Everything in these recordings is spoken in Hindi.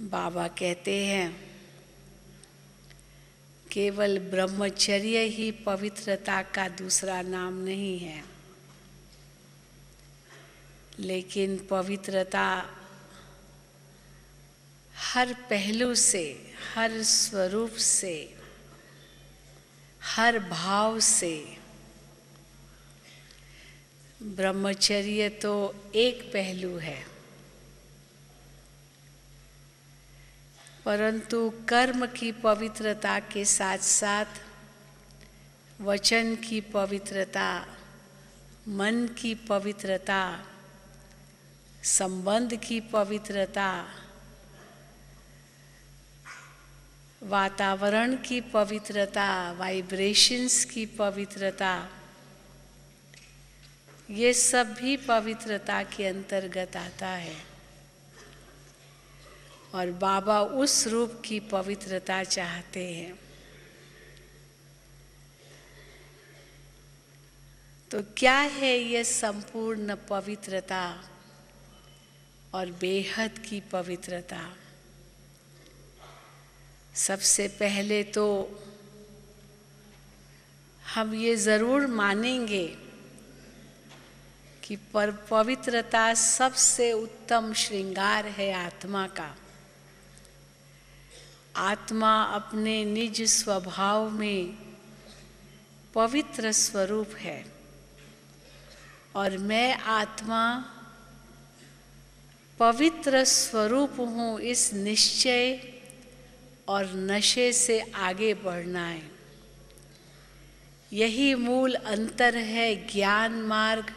बाबा कहते हैं केवल ब्रह्मचर्य ही पवित्रता का दूसरा नाम नहीं है लेकिन पवित्रता हर पहलू से हर स्वरूप से हर भाव से ब्रह्मचर्य तो एक पहलू है परंतु कर्म की पवित्रता के साथ साथ वचन की पवित्रता मन की पवित्रता संबंध की पवित्रता वातावरण की पवित्रता वाइब्रेशंस की पवित्रता ये सब भी पवित्रता के अंतर्गत आता है और बाबा उस रूप की पवित्रता चाहते हैं तो क्या है यह संपूर्ण पवित्रता और बेहद की पवित्रता सबसे पहले तो हम ये ज़रूर मानेंगे कि पर पवित्रता सबसे उत्तम श्रृंगार है आत्मा का आत्मा अपने निज स्वभाव में पवित्र स्वरूप है और मैं आत्मा पवित्र स्वरूप हूँ इस निश्चय और नशे से आगे बढ़ना है यही मूल अंतर है ज्ञान मार्ग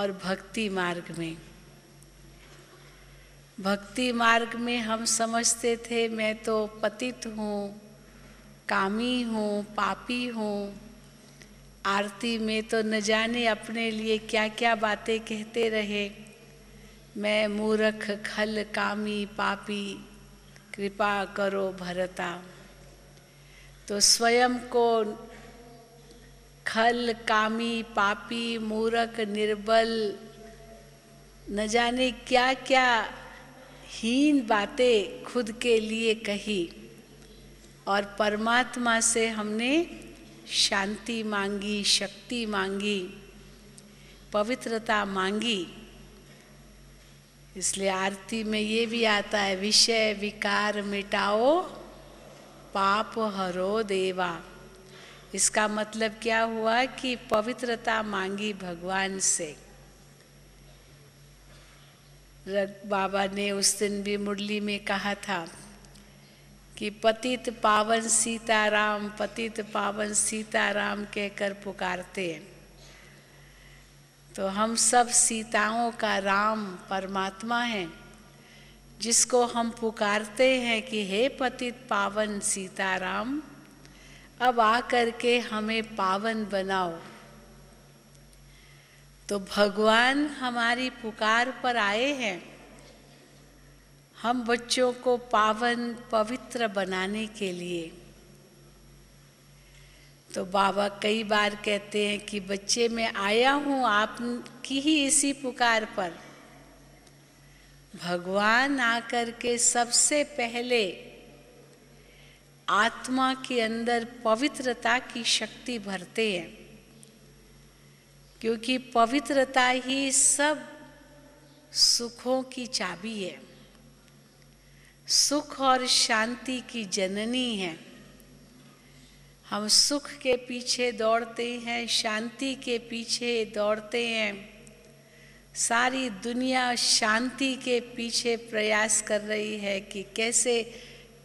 और भक्ति मार्ग में भक्ति मार्ग में हम समझते थे मैं तो पतित हूँ कामी हूँ पापी हूँ आरती में तो न जाने अपने लिए क्या क्या बातें कहते रहे मैं मूरख खल कामी पापी कृपा करो भरता तो स्वयं को खल कामी पापी मूरख निर्बल न जाने क्या क्या हीन बातें खुद के लिए कही और परमात्मा से हमने शांति मांगी शक्ति मांगी पवित्रता मांगी इसलिए आरती में ये भी आता है विषय विकार मिटाओ पाप हरो देवा इसका मतलब क्या हुआ कि पवित्रता मांगी भगवान से बाबा ने उस दिन भी मुरली में कहा था कि पतित पावन सीताराम पतित पावन सीताराम कहकर पुकारते हैं तो हम सब सीताओं का राम परमात्मा है जिसको हम पुकारते हैं कि हे पतित पावन सीताराम अब आकर के हमें पावन बनाओ तो भगवान हमारी पुकार पर आए हैं हम बच्चों को पावन पवित्र बनाने के लिए तो बाबा कई बार कहते हैं कि बच्चे मैं आया हूँ आपकी ही इसी पुकार पर भगवान आकर के सबसे पहले आत्मा के अंदर पवित्रता की शक्ति भरते हैं क्योंकि पवित्रता ही सब सुखों की चाबी है सुख और शांति की जननी है हम सुख के पीछे दौड़ते हैं शांति के पीछे दौड़ते हैं सारी दुनिया शांति के पीछे प्रयास कर रही है कि कैसे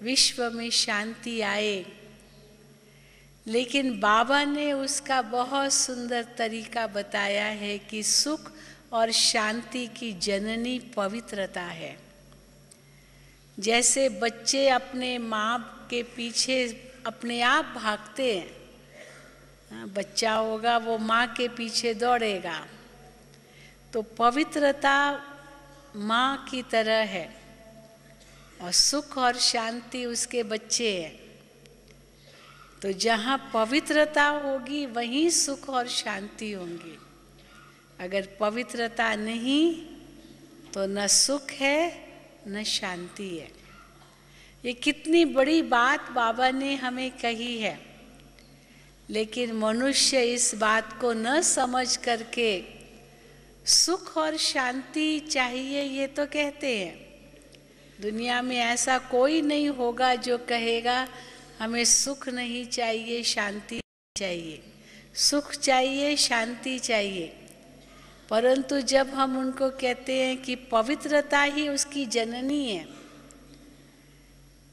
विश्व में शांति आए लेकिन बाबा ने उसका बहुत सुंदर तरीका बताया है कि सुख और शांति की जननी पवित्रता है जैसे बच्चे अपने माँ के पीछे अपने आप भागते हैं हाँ, बच्चा होगा वो माँ के पीछे दौड़ेगा तो पवित्रता माँ की तरह है और सुख और शांति उसके बच्चे हैं तो जहाँ पवित्रता होगी वहीं सुख और शांति होंगी अगर पवित्रता नहीं तो न सुख है न शांति है ये कितनी बड़ी बात बाबा ने हमें कही है लेकिन मनुष्य इस बात को न समझ करके सुख और शांति चाहिए ये तो कहते हैं दुनिया में ऐसा कोई नहीं होगा जो कहेगा हमें सुख नहीं चाहिए शांति चाहिए सुख चाहिए शांति चाहिए परंतु जब हम उनको कहते हैं कि पवित्रता ही उसकी जननी है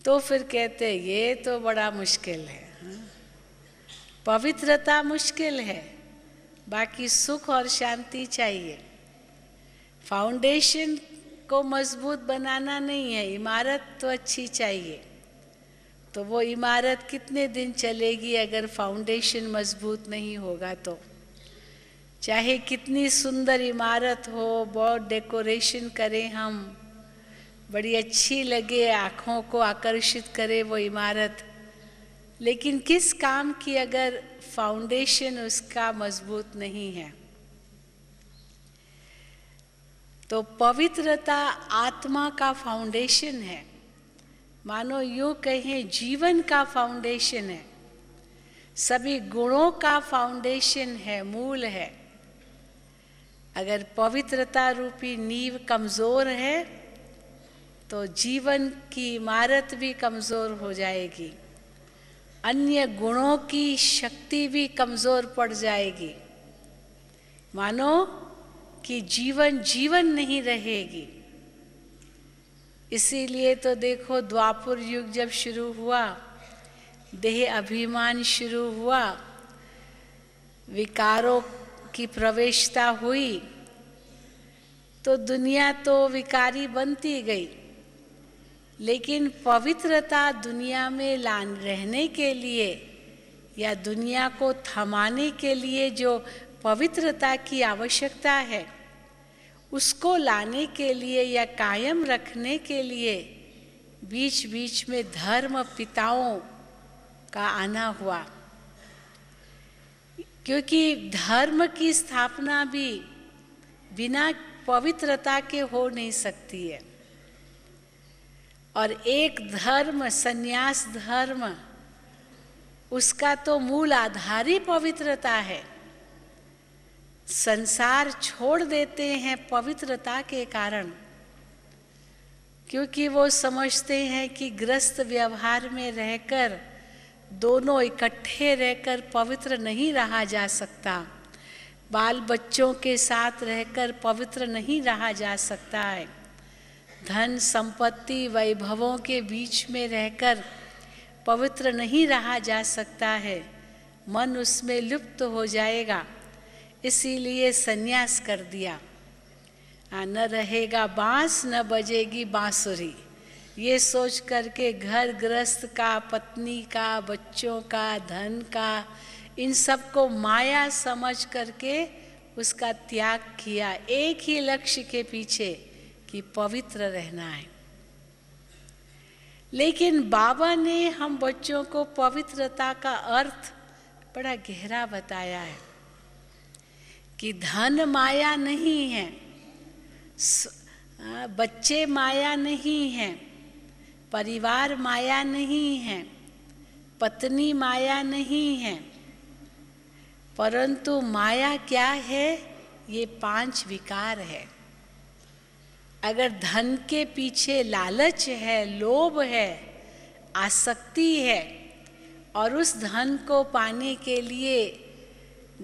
तो फिर कहते हैं ये तो बड़ा मुश्किल है हाँ। पवित्रता मुश्किल है बाकी सुख और शांति चाहिए फाउंडेशन को मजबूत बनाना नहीं है इमारत तो अच्छी चाहिए तो वो इमारत कितने दिन चलेगी अगर फाउंडेशन मजबूत नहीं होगा तो चाहे कितनी सुंदर इमारत हो बहुत डेकोरेशन करें हम बड़ी अच्छी लगे आँखों को आकर्षित करे वो इमारत लेकिन किस काम की अगर फाउंडेशन उसका मजबूत नहीं है तो पवित्रता आत्मा का फाउंडेशन है मानो यू कहें जीवन का फाउंडेशन है सभी गुणों का फाउंडेशन है मूल है अगर पवित्रता रूपी नींव कमजोर है तो जीवन की इमारत भी कमजोर हो जाएगी अन्य गुणों की शक्ति भी कमजोर पड़ जाएगी मानो कि जीवन जीवन नहीं रहेगी इसीलिए तो देखो द्वापुर युग जब शुरू हुआ देह अभिमान शुरू हुआ विकारों की प्रवेशता हुई तो दुनिया तो विकारी बनती गई लेकिन पवित्रता दुनिया में लान रहने के लिए या दुनिया को थमाने के लिए जो पवित्रता की आवश्यकता है उसको लाने के लिए या कायम रखने के लिए बीच बीच में धर्म पिताओं का आना हुआ क्योंकि धर्म की स्थापना भी बिना पवित्रता के हो नहीं सकती है और एक धर्म संन्यास धर्म उसका तो मूल आधार ही पवित्रता है संसार छोड़ देते हैं पवित्रता के कारण क्योंकि वो समझते हैं कि ग्रस्त व्यवहार में रहकर दोनों इकट्ठे रहकर पवित्र नहीं रहा जा सकता बाल बच्चों के साथ रहकर पवित्र नहीं रहा जा सकता है धन संपत्ति वैभवों के बीच में रहकर पवित्र नहीं रहा जा सकता है मन उसमें लुप्त हो जाएगा इसीलिए सन्यास कर दिया आ, न रहेगा बांस न बजेगी बांसुरी ये सोच करके घर ग्रस्त का पत्नी का बच्चों का धन का इन सब को माया समझ करके उसका त्याग किया एक ही लक्ष्य के पीछे कि पवित्र रहना है लेकिन बाबा ने हम बच्चों को पवित्रता का अर्थ बड़ा गहरा बताया है कि धन माया नहीं है बच्चे माया नहीं है परिवार माया नहीं है पत्नी माया नहीं है परंतु माया क्या है ये पांच विकार है अगर धन के पीछे लालच है लोभ है आसक्ति है और उस धन को पाने के लिए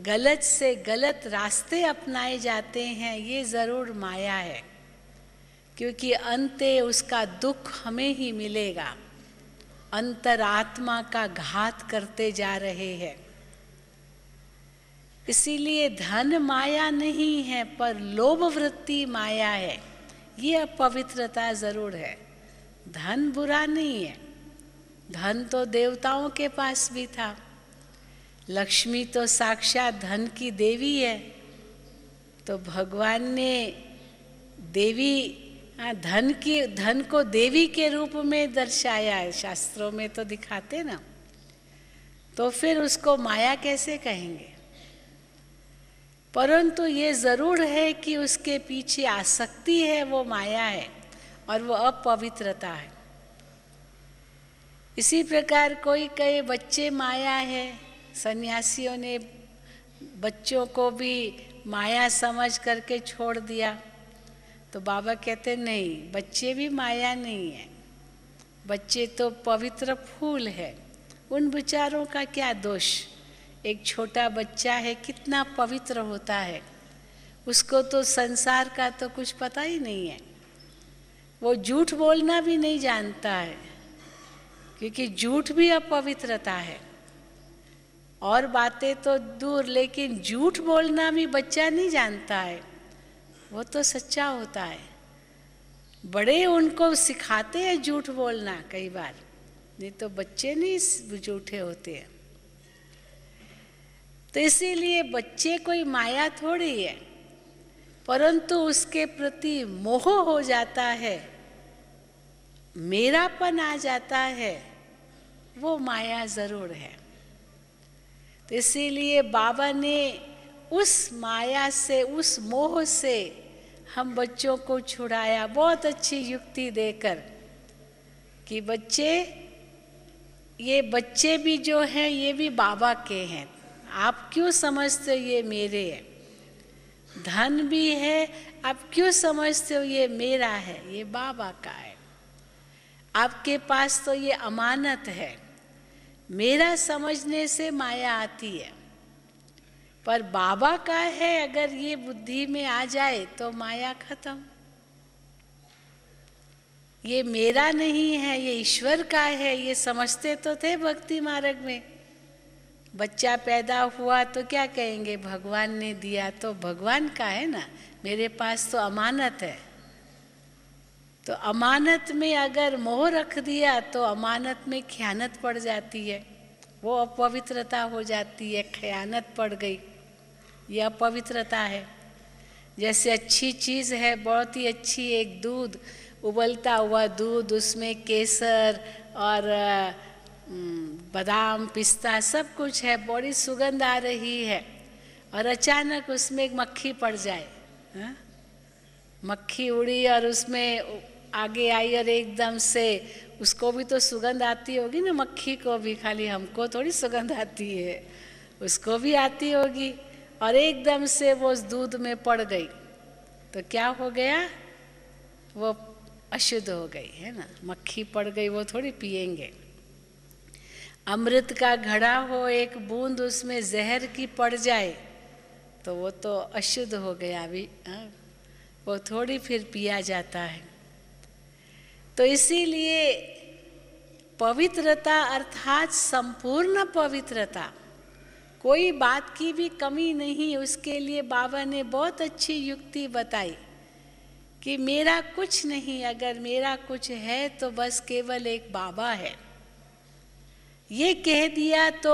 गलत से गलत रास्ते अपनाए जाते हैं ये ज़रूर माया है क्योंकि अंत उसका दुख हमें ही मिलेगा अंतरात्मा का घात करते जा रहे हैं इसीलिए धन माया नहीं है पर लोभ वृत्ति माया है ये अपवित्रता ज़रूर है धन बुरा नहीं है धन तो देवताओं के पास भी था लक्ष्मी तो साक्षात धन की देवी है तो भगवान ने देवी हाँ, धन की धन को देवी के रूप में दर्शाया है शास्त्रों में तो दिखाते ना तो फिर उसको माया कैसे कहेंगे परंतु ये ज़रूर है कि उसके पीछे आसक्ति है वो माया है और वो अपवित्रता है इसी प्रकार कोई कहे बच्चे माया है सन्यासियों ने बच्चों को भी माया समझ करके छोड़ दिया तो बाबा कहते नहीं बच्चे भी माया नहीं है बच्चे तो पवित्र फूल है उन विचारों का क्या दोष एक छोटा बच्चा है कितना पवित्र होता है उसको तो संसार का तो कुछ पता ही नहीं है वो झूठ बोलना भी नहीं जानता है क्योंकि झूठ भी अपवित्रता है और बातें तो दूर लेकिन झूठ बोलना भी बच्चा नहीं जानता है वो तो सच्चा होता है बड़े उनको सिखाते हैं झूठ बोलना कई बार नहीं तो बच्चे नहीं झूठे होते हैं तो इसीलिए बच्चे कोई माया थोड़ी है परंतु उसके प्रति मोह हो जाता है मेरापन आ जाता है वो माया ज़रूर है तो इसीलिए बाबा ने उस माया से उस मोह से हम बच्चों को छुड़ाया बहुत अच्छी युक्ति देकर कि बच्चे ये बच्चे भी जो हैं ये भी बाबा के हैं आप क्यों समझते हो ये मेरे है धन भी है आप क्यों समझते हो ये मेरा है ये बाबा का है आपके पास तो ये अमानत है मेरा समझने से माया आती है पर बाबा का है अगर ये बुद्धि में आ जाए तो माया खत्म ये मेरा नहीं है ये ईश्वर का है ये समझते तो थे भक्ति मार्ग में बच्चा पैदा हुआ तो क्या कहेंगे भगवान ने दिया तो भगवान का है ना मेरे पास तो अमानत है तो अमानत में अगर मोह रख दिया तो अमानत में ख्यानत पड़ जाती है वो अपवित्रता हो जाती है ख्यानत पड़ गई ये अपवित्रता है जैसे अच्छी चीज़ है बहुत ही अच्छी एक दूध उबलता हुआ दूध उसमें केसर और बादाम पिस्ता सब कुछ है बड़ी सुगंध आ रही है और अचानक उसमें एक मक्खी पड़ जाए हा? मक्खी उड़ी और उसमें आगे आई और एकदम से उसको भी तो सुगंध आती होगी ना मक्खी को भी खाली हमको थोड़ी सुगंध आती है उसको भी आती होगी और एकदम से वो उस दूध में पड़ गई तो क्या हो गया वो अशुद्ध हो गई है ना मक्खी पड़ गई वो थोड़ी पिएंगे अमृत का घड़ा हो एक बूंद उसमें जहर की पड़ जाए तो वो तो अशुद्ध हो गया अभी हाँ। वो थोड़ी फिर पिया जाता है तो इसीलिए पवित्रता अर्थात संपूर्ण पवित्रता कोई बात की भी कमी नहीं उसके लिए बाबा ने बहुत अच्छी युक्ति बताई कि मेरा कुछ नहीं अगर मेरा कुछ है तो बस केवल एक बाबा है ये कह दिया तो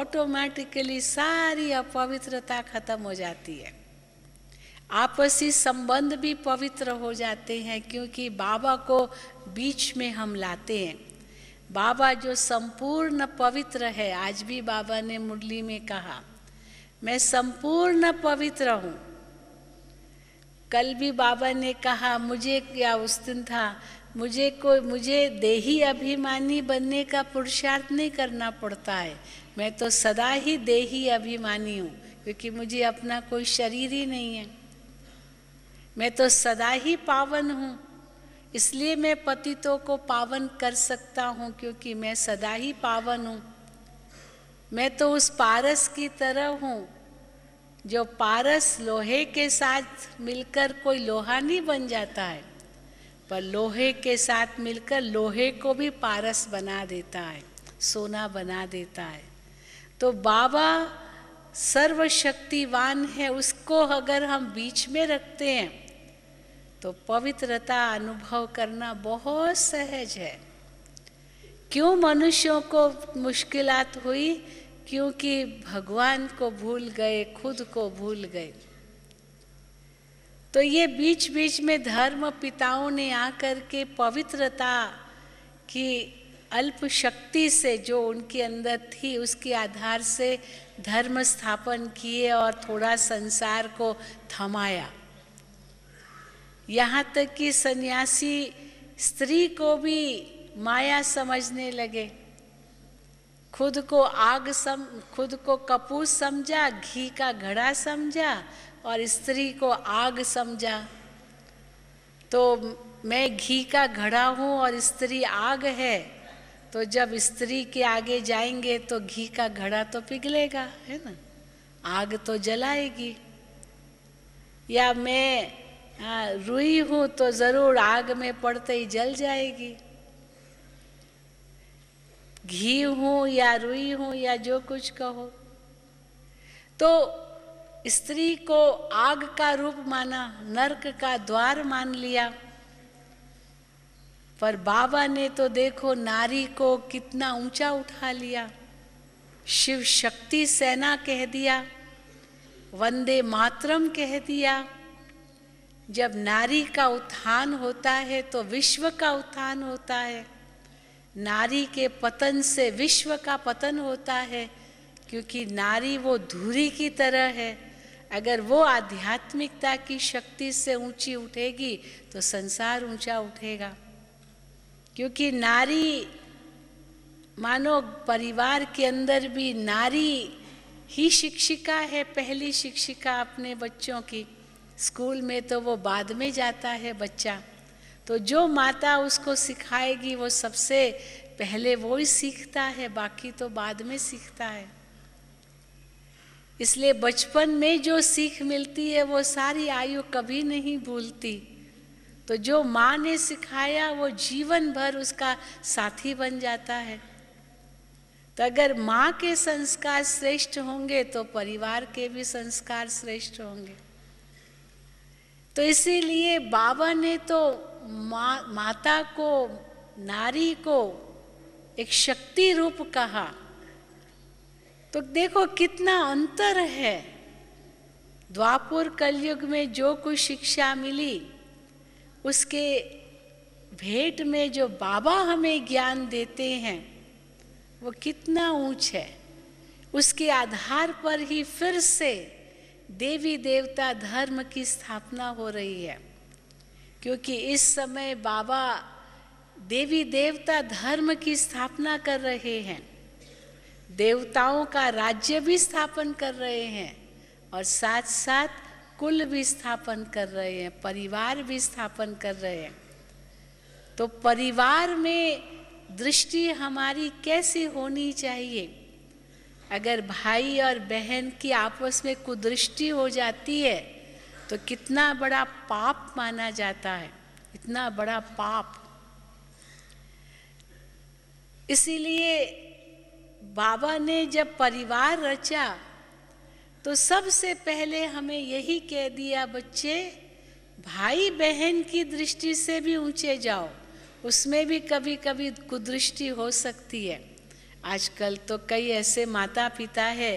ऑटोमेटिकली सारी अपवित्रता खत्म हो जाती है आपसी संबंध भी पवित्र हो जाते हैं क्योंकि बाबा को बीच में हम लाते हैं बाबा जो संपूर्ण पवित्र है आज भी बाबा ने मुरली में कहा मैं संपूर्ण पवित्र हूँ कल भी बाबा ने कहा मुझे क्या उस दिन था मुझे कोई मुझे देही अभिमानी बनने का पुरुषार्थ नहीं करना पड़ता है मैं तो सदा ही देही अभिमानी हूँ क्योंकि मुझे अपना कोई शरीर ही नहीं है मैं तो सदा ही पावन हूँ इसलिए मैं पतितों को पावन कर सकता हूँ क्योंकि मैं सदा ही पावन हूँ मैं तो उस पारस की तरह हूँ जो पारस लोहे के साथ मिलकर कोई लोहा नहीं बन जाता है पर लोहे के साथ मिलकर लोहे को भी पारस बना देता है सोना बना देता है तो बाबा सर्वशक्तिवान है उसको अगर हम बीच में रखते हैं तो पवित्रता अनुभव करना बहुत सहज है क्यों मनुष्यों को मुश्किलात हुई क्योंकि भगवान को भूल गए खुद को भूल गए तो ये बीच बीच में धर्म पिताओं ने आकर के पवित्रता की अल्प शक्ति से जो उनके अंदर थी उसके आधार से धर्म स्थापन किए और थोड़ा संसार को थमाया यहाँ तक कि सन्यासी स्त्री को भी माया समझने लगे खुद को आग सम खुद को कपूस समझा घी का घड़ा समझा और स्त्री को आग समझा तो मैं घी का घड़ा हूँ और स्त्री आग है तो जब स्त्री के आगे जाएंगे तो घी का घड़ा तो पिघलेगा है ना आग तो जलाएगी या मैं आ, हाँ, रुई हूं तो जरूर आग में पड़ते ही जल जाएगी घी हूं या रुई हूं या जो कुछ कहो तो स्त्री को आग का रूप माना नरक का द्वार मान लिया पर बाबा ने तो देखो नारी को कितना ऊंचा उठा लिया शिव शक्ति सेना कह दिया वंदे मातरम कह दिया जब नारी का उत्थान होता है तो विश्व का उत्थान होता है नारी के पतन से विश्व का पतन होता है क्योंकि नारी वो धूरी की तरह है अगर वो आध्यात्मिकता की शक्ति से ऊंची उठेगी तो संसार ऊंचा उठेगा क्योंकि नारी मानो परिवार के अंदर भी नारी ही शिक्षिका है पहली शिक्षिका अपने बच्चों की स्कूल में तो वो बाद में जाता है बच्चा तो जो माता उसको सिखाएगी वो सबसे पहले वो ही सीखता है बाकी तो बाद में सीखता है इसलिए बचपन में जो सीख मिलती है वो सारी आयु कभी नहीं भूलती तो जो माँ ने सिखाया वो जीवन भर उसका साथी बन जाता है तो अगर माँ के संस्कार श्रेष्ठ होंगे तो परिवार के भी संस्कार श्रेष्ठ होंगे तो इसीलिए बाबा ने तो मा, माता को नारी को एक शक्ति रूप कहा तो देखो कितना अंतर है द्वापुर कलयुग में जो कुछ शिक्षा मिली उसके भेंट में जो बाबा हमें ज्ञान देते हैं वो कितना ऊंच है उसके आधार पर ही फिर से देवी देवता धर्म की स्थापना हो रही है क्योंकि इस समय बाबा देवी देवता धर्म की स्थापना कर रहे हैं देवताओं का राज्य भी स्थापन कर रहे हैं और साथ साथ कुल भी स्थापन कर रहे हैं परिवार भी स्थापन कर रहे हैं तो परिवार में दृष्टि हमारी कैसी होनी चाहिए अगर भाई और बहन की आपस में कुदृष्टि हो जाती है तो कितना बड़ा पाप माना जाता है इतना बड़ा पाप इसीलिए बाबा ने जब परिवार रचा तो सबसे पहले हमें यही कह दिया बच्चे भाई बहन की दृष्टि से भी ऊंचे जाओ उसमें भी कभी कभी कुदृष्टि हो सकती है आजकल तो कई ऐसे माता पिता है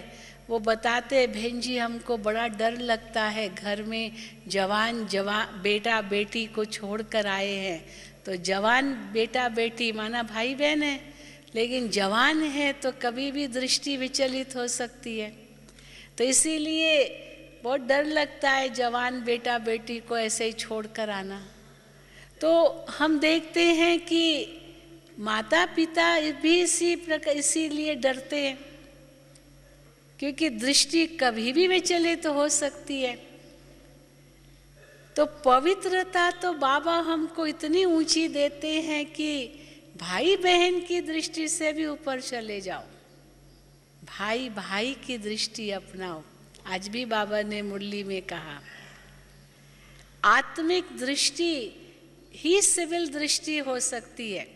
वो बताते बहन जी हमको बड़ा डर लगता है घर में जवान जवान बेटा बेटी को छोड़ कर आए हैं तो जवान बेटा बेटी माना भाई बहन है लेकिन जवान है तो कभी भी दृष्टि विचलित हो सकती है तो इसीलिए बहुत डर लगता है जवान बेटा बेटी को ऐसे ही छोड़ कर आना तो हम देखते हैं कि माता पिता भी इसी प्रकार इसीलिए डरते हैं क्योंकि दृष्टि कभी भी वे चले तो हो सकती है तो पवित्रता तो बाबा हमको इतनी ऊंची देते हैं कि भाई बहन की दृष्टि से भी ऊपर चले जाओ भाई भाई की दृष्टि अपनाओ आज भी बाबा ने मुरली में कहा आत्मिक दृष्टि ही सिविल दृष्टि हो सकती है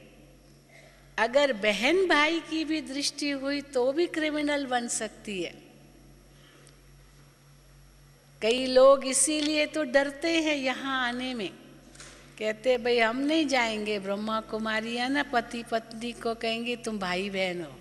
अगर बहन भाई की भी दृष्टि हुई तो भी क्रिमिनल बन सकती है कई लोग इसीलिए तो डरते हैं यहाँ आने में कहते भाई हम नहीं जाएंगे ब्रह्मा कुमारी है ना पति पत्नी को कहेंगे तुम भाई बहन हो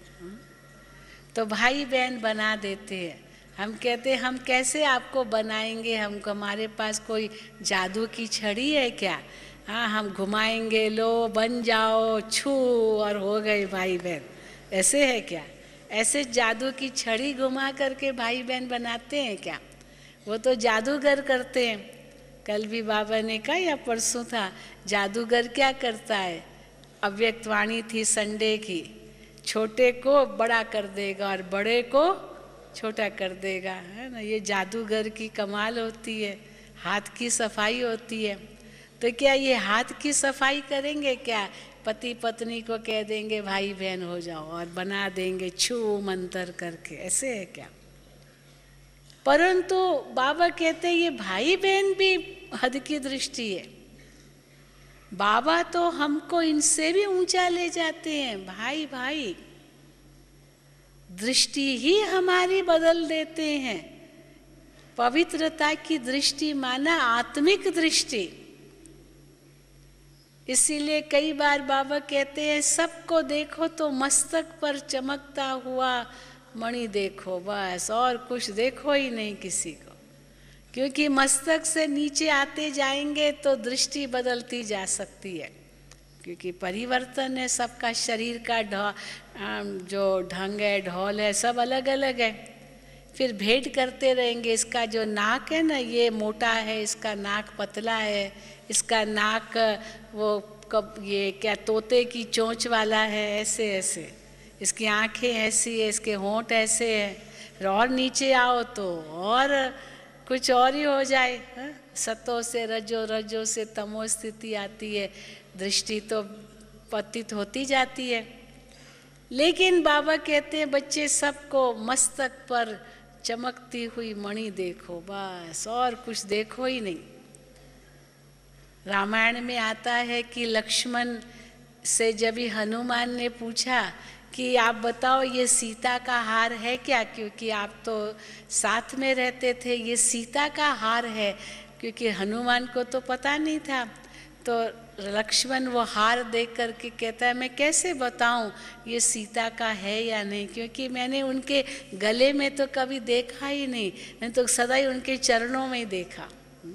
तो भाई बहन बना देते हैं हम कहते हम कैसे आपको बनाएंगे हम हमारे पास कोई जादू की छड़ी है क्या हाँ हम घुमाएंगे लो बन जाओ छू और हो गए भाई बहन ऐसे है क्या ऐसे जादू की छड़ी घुमा करके भाई बहन बनाते हैं क्या वो तो जादूगर करते हैं कल भी बाबा ने कहा या परसों था जादूगर क्या करता है अव्यक्तवाणी थी संडे की छोटे को बड़ा कर देगा और बड़े को छोटा कर देगा है ना ये जादूगर की कमाल होती है हाथ की सफाई होती है तो क्या ये हाथ की सफाई करेंगे क्या पति पत्नी को कह देंगे भाई बहन हो जाओ और बना देंगे छू मंतर करके ऐसे है क्या परंतु बाबा कहते ये भाई बहन भी हद की दृष्टि है बाबा तो हमको इनसे भी ऊंचा ले जाते हैं भाई भाई दृष्टि ही हमारी बदल देते हैं पवित्रता की दृष्टि माना आत्मिक दृष्टि इसीलिए कई बार बाबा कहते हैं सबको देखो तो मस्तक पर चमकता हुआ मणि देखो बस और कुछ देखो ही नहीं किसी को क्योंकि मस्तक से नीचे आते जाएंगे तो दृष्टि बदलती जा सकती है क्योंकि परिवर्तन है सबका शरीर का ढो जो ढंग है ढोल है सब अलग अलग है फिर भेंट करते रहेंगे इसका जो नाक है ना ये मोटा है इसका नाक पतला है इसका नाक वो कब ये क्या तोते की चोंच वाला है ऐसे ऐसे इसकी आंखें ऐसी है इसके होंठ ऐसे हैं और नीचे आओ तो और कुछ और ही हो जाए हाँ? सतो से रजो रजो से तमो स्थिति आती है दृष्टि तो पतित होती जाती है लेकिन बाबा कहते हैं बच्चे सबको मस्तक पर चमकती हुई मणि देखो बस और कुछ देखो ही नहीं रामायण में आता है कि लक्ष्मण से जब हनुमान ने पूछा कि आप बताओ ये सीता का हार है क्या क्योंकि आप तो साथ में रहते थे ये सीता का हार है क्योंकि हनुमान को तो पता नहीं था तो लक्ष्मण वो हार देख करके कहता है मैं कैसे बताऊं ये सीता का है या नहीं क्योंकि मैंने उनके गले में तो कभी देखा ही नहीं मैंने तो सदा ही उनके चरणों में ही देखा हम्म,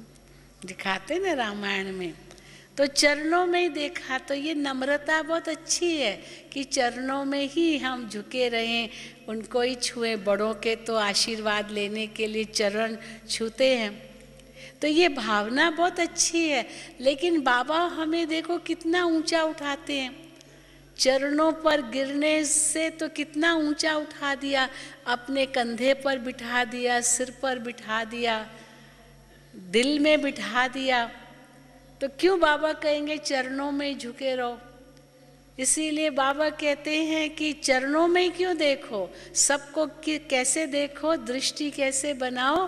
दिखाते ना रामायण में तो चरणों में ही देखा तो ये नम्रता बहुत अच्छी है कि चरणों में ही हम झुके रहें उनको ही छुए बड़ों के तो आशीर्वाद लेने के लिए चरण छूते हैं तो ये भावना बहुत अच्छी है लेकिन बाबा हमें देखो कितना ऊंचा उठाते हैं चरणों पर गिरने से तो कितना ऊंचा उठा दिया अपने कंधे पर बिठा दिया सिर पर बिठा दिया दिल में बिठा दिया तो क्यों बाबा कहेंगे चरणों में झुके रहो इसीलिए बाबा कहते हैं कि चरणों में क्यों देखो सबको कैसे देखो दृष्टि कैसे बनाओ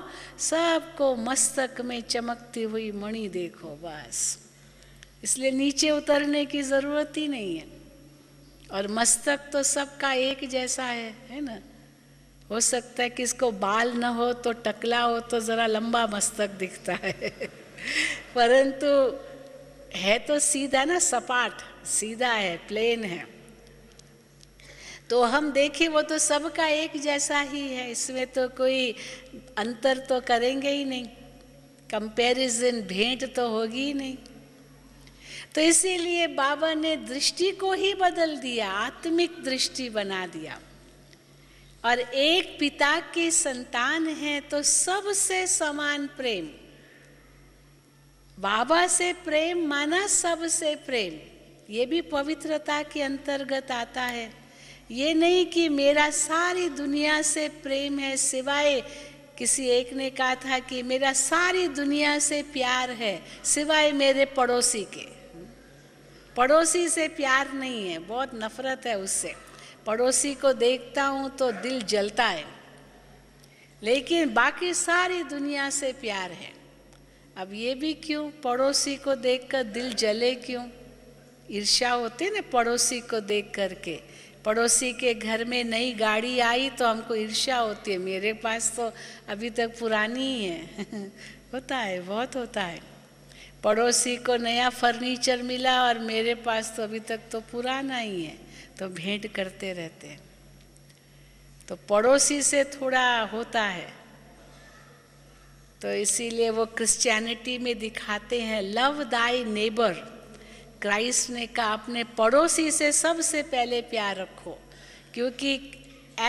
सबको मस्तक में चमकती हुई मणि देखो बस इसलिए नीचे उतरने की ज़रूरत ही नहीं है और मस्तक तो सबका एक जैसा है है ना हो सकता है किसको बाल न हो तो टकला हो तो ज़रा लंबा मस्तक दिखता है परंतु है तो सीधा ना सपाट सीधा है प्लेन है तो हम देखे वो तो सबका एक जैसा ही है इसमें तो कोई अंतर तो करेंगे ही नहीं कंपैरिजन भेंट तो होगी ही नहीं तो इसीलिए बाबा ने दृष्टि को ही बदल दिया आत्मिक दृष्टि बना दिया और एक पिता की संतान है तो सबसे समान प्रेम बाबा से प्रेम माना सबसे प्रेम ये भी पवित्रता के अंतर्गत आता है ये नहीं कि मेरा सारी दुनिया से प्रेम है सिवाय किसी एक ने कहा था कि मेरा सारी दुनिया से प्यार है सिवाय मेरे पड़ोसी के पड़ोसी से प्यार नहीं है बहुत नफरत है उससे पड़ोसी को देखता हूँ तो दिल जलता है लेकिन बाकी सारी दुनिया से प्यार है अब ये भी क्यों पड़ोसी को देखकर दिल जले क्यों ईर्ष्या होते ना पड़ोसी को देख करके पड़ोसी के घर में नई गाड़ी आई तो हमको ईर्ष्या होती है मेरे पास तो अभी तक पुरानी ही है होता है बहुत होता है पड़ोसी को नया फर्नीचर मिला और मेरे पास तो अभी तक तो पुराना ही है तो भेंट करते रहते हैं तो पड़ोसी से थोड़ा होता है तो इसीलिए वो क्रिश्चियनिटी में दिखाते हैं लव दाई नेबर क्राइस्ट ने कहा अपने पड़ोसी से सबसे पहले प्यार रखो क्योंकि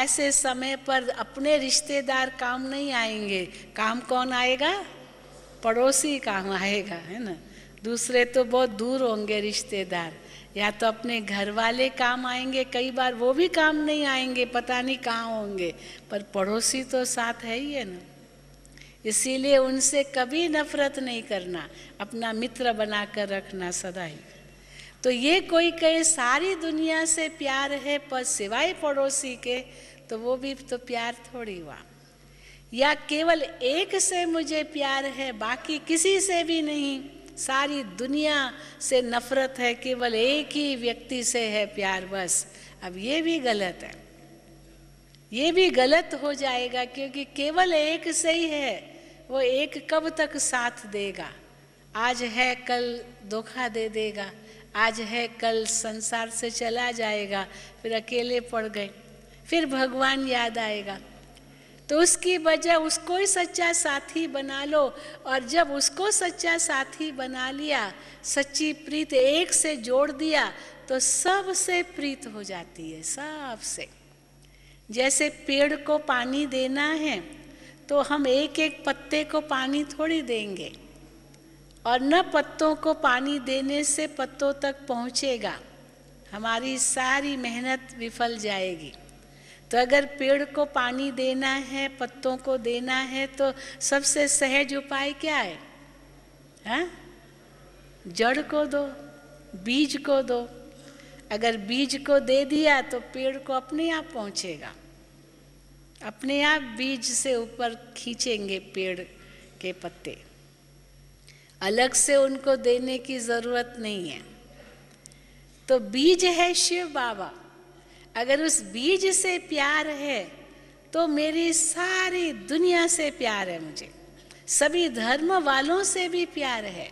ऐसे समय पर अपने रिश्तेदार काम नहीं आएंगे काम कौन आएगा पड़ोसी काम आएगा है ना दूसरे तो बहुत दूर होंगे रिश्तेदार या तो अपने घर वाले काम आएंगे कई बार वो भी काम नहीं आएंगे पता नहीं कहाँ होंगे पर पड़ोसी तो साथ है ही है ना इसीलिए उनसे कभी नफरत नहीं करना अपना मित्र बनाकर रखना सदा ही तो ये कोई कहे सारी दुनिया से प्यार है पर सिवाय पड़ोसी के तो वो भी तो प्यार थोड़ी हुआ या केवल एक से मुझे प्यार है बाकी किसी से भी नहीं सारी दुनिया से नफरत है केवल एक ही व्यक्ति से है प्यार बस अब ये भी गलत है ये भी गलत हो जाएगा क्योंकि केवल एक सही है वो एक कब तक साथ देगा आज है कल धोखा दे देगा आज है कल संसार से चला जाएगा फिर अकेले पड़ गए फिर भगवान याद आएगा तो उसकी वजह उसको ही सच्चा साथी बना लो और जब उसको सच्चा साथी बना लिया सच्ची प्रीत एक से जोड़ दिया तो सबसे प्रीत हो जाती है सबसे जैसे पेड़ को पानी देना है तो हम एक एक पत्ते को पानी थोड़ी देंगे और न पत्तों को पानी देने से पत्तों तक पहुँचेगा हमारी सारी मेहनत विफल जाएगी तो अगर पेड़ को पानी देना है पत्तों को देना है तो सबसे सहज उपाय क्या है हा? जड़ को दो बीज को दो अगर बीज को दे दिया तो पेड़ को अपने आप पहुंचेगा अपने आप बीज से ऊपर खींचेंगे पेड़ के पत्ते अलग से उनको देने की ज़रूरत नहीं है तो बीज है शिव बाबा अगर उस बीज से प्यार है तो मेरी सारी दुनिया से प्यार है मुझे सभी धर्म वालों से भी प्यार है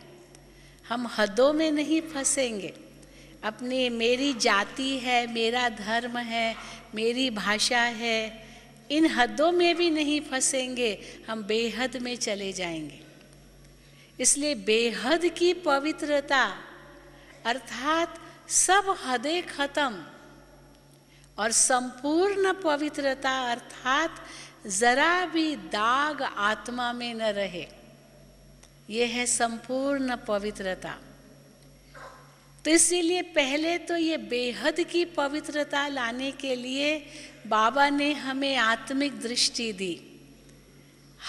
हम हदों में नहीं फंसेंगे अपनी मेरी जाति है मेरा धर्म है मेरी भाषा है इन हदों में भी नहीं फंसेंगे हम बेहद में चले जाएंगे इसलिए बेहद की पवित्रता अर्थात सब हदें खत्म और संपूर्ण पवित्रता अर्थात जरा भी दाग आत्मा में न रहे यह है संपूर्ण पवित्रता तो इसीलिए पहले तो ये बेहद की पवित्रता लाने के लिए बाबा ने हमें आत्मिक दृष्टि दी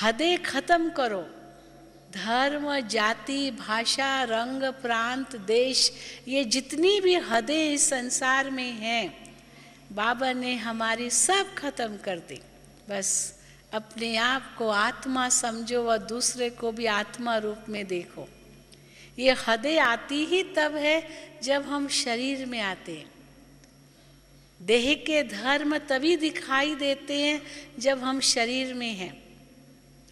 हदें खत्म करो धर्म जाति भाषा रंग प्रांत देश ये जितनी भी हदें इस संसार में हैं बाबा ने हमारी सब खत्म कर दी बस अपने आप को आत्मा समझो और दूसरे को भी आत्मा रूप में देखो ये हृदय आती ही तब है जब हम शरीर में आते हैं देह के धर्म तभी दिखाई देते हैं जब हम शरीर में हैं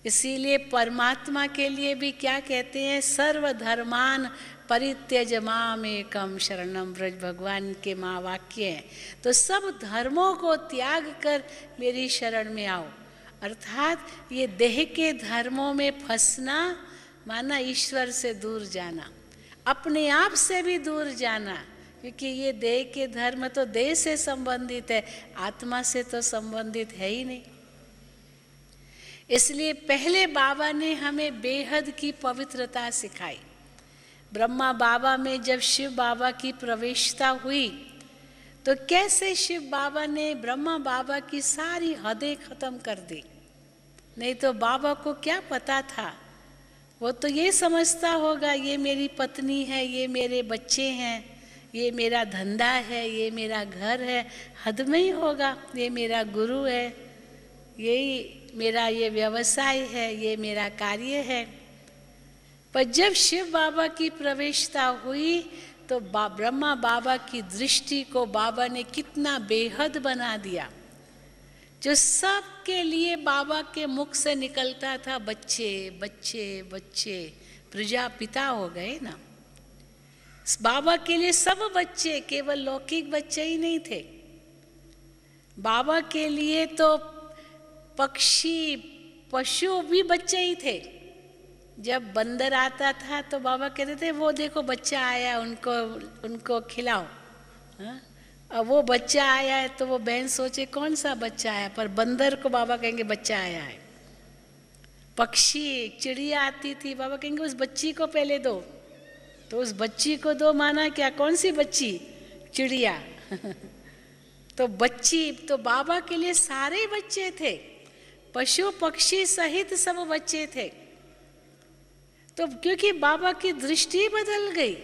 इसीलिए परमात्मा के लिए भी क्या कहते हैं सर्वधर्मान परित्यज माम एकम शरणम व्रज भगवान के माँ वाक्य हैं तो सब धर्मों को त्याग कर मेरी शरण में आओ अर्थात ये देह के धर्मों में फंसना माना ईश्वर से दूर जाना अपने आप से भी दूर जाना क्योंकि ये देह के धर्म तो देह से संबंधित है आत्मा से तो संबंधित है ही नहीं इसलिए पहले बाबा ने हमें बेहद की पवित्रता सिखाई ब्रह्मा बाबा में जब शिव बाबा की प्रवेशता हुई तो कैसे शिव बाबा ने ब्रह्मा बाबा की सारी हदें खत्म कर दी नहीं तो बाबा को क्या पता था वो तो ये समझता होगा ये मेरी पत्नी है ये मेरे बच्चे हैं ये मेरा धंधा है ये मेरा घर है हद में ही होगा ये मेरा गुरु है यही मेरा ये व्यवसाय है ये मेरा कार्य है पर जब शिव बाबा की प्रवेशता हुई तो बा, ब्रह्मा बाबा की दृष्टि को बाबा ने कितना बेहद बना दिया जो सबके लिए बाबा के मुख से निकलता था बच्चे बच्चे बच्चे प्रजा पिता हो गए ना बाबा के लिए सब बच्चे केवल लौकिक बच्चे ही नहीं थे बाबा के लिए तो पक्षी पशु भी बच्चे ही थे जब बंदर आता था तो बाबा कहते थे वो देखो बच्चा आया उनको उनको खिलाओ हा? अब वो बच्चा आया है तो वो बहन सोचे कौन सा बच्चा आया पर बंदर को बाबा कहेंगे बच्चा आया है पक्षी चिड़िया आती थी बाबा कहेंगे उस बच्ची को पहले दो तो उस बच्ची को दो माना क्या कौन सी बच्ची चिड़िया तो बच्ची तो बाबा के लिए सारे बच्चे थे पशु पक्षी सहित सब बच्चे थे तो क्योंकि बाबा की दृष्टि बदल गई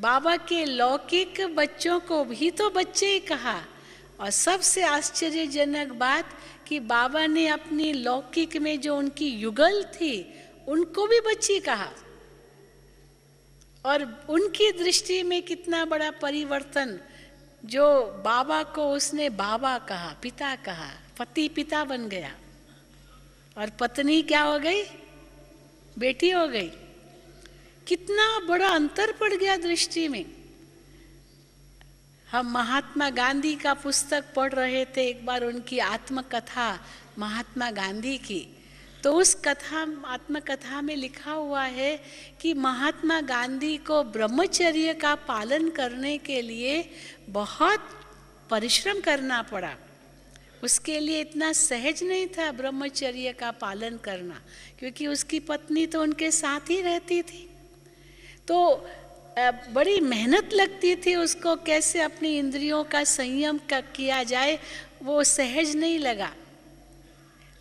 बाबा के लौकिक बच्चों को भी तो बच्चे ही कहा और सबसे आश्चर्यजनक बात कि बाबा ने अपनी लौकिक में जो उनकी युगल थी उनको भी बच्ची कहा और उनकी दृष्टि में कितना बड़ा परिवर्तन जो बाबा को उसने बाबा कहा पिता कहा पति पिता बन गया और पत्नी क्या हो गई बेटी हो गई कितना बड़ा अंतर पड़ गया दृष्टि में हम महात्मा गांधी का पुस्तक पढ़ रहे थे एक बार उनकी आत्मकथा महात्मा गांधी की तो उस कथा आत्मकथा में लिखा हुआ है कि महात्मा गांधी को ब्रह्मचर्य का पालन करने के लिए बहुत परिश्रम करना पड़ा उसके लिए इतना सहज नहीं था ब्रह्मचर्य का पालन करना क्योंकि उसकी पत्नी तो उनके साथ ही रहती थी तो बड़ी मेहनत लगती थी उसको कैसे अपनी इंद्रियों का संयम का किया जाए वो सहज नहीं लगा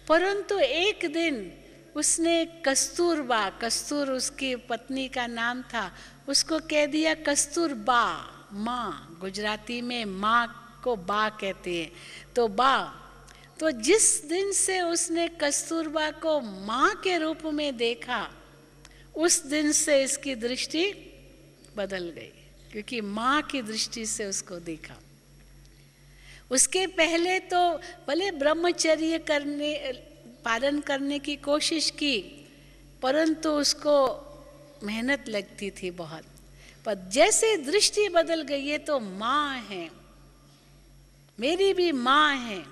परंतु एक दिन उसने कस्तूरबा कस्तूर उसकी पत्नी का नाम था उसको कह दिया कस्तूरबा माँ गुजराती में माँ को बा कहते हैं तो बा तो जिस दिन से उसने कस्तूरबा को माँ के रूप में देखा उस दिन से इसकी दृष्टि बदल गई क्योंकि माँ की दृष्टि से उसको देखा उसके पहले तो भले ब्रह्मचर्य करने पालन करने की कोशिश की परंतु उसको मेहनत लगती थी बहुत पर जैसे दृष्टि बदल गई ये तो माँ है मेरी भी माँ है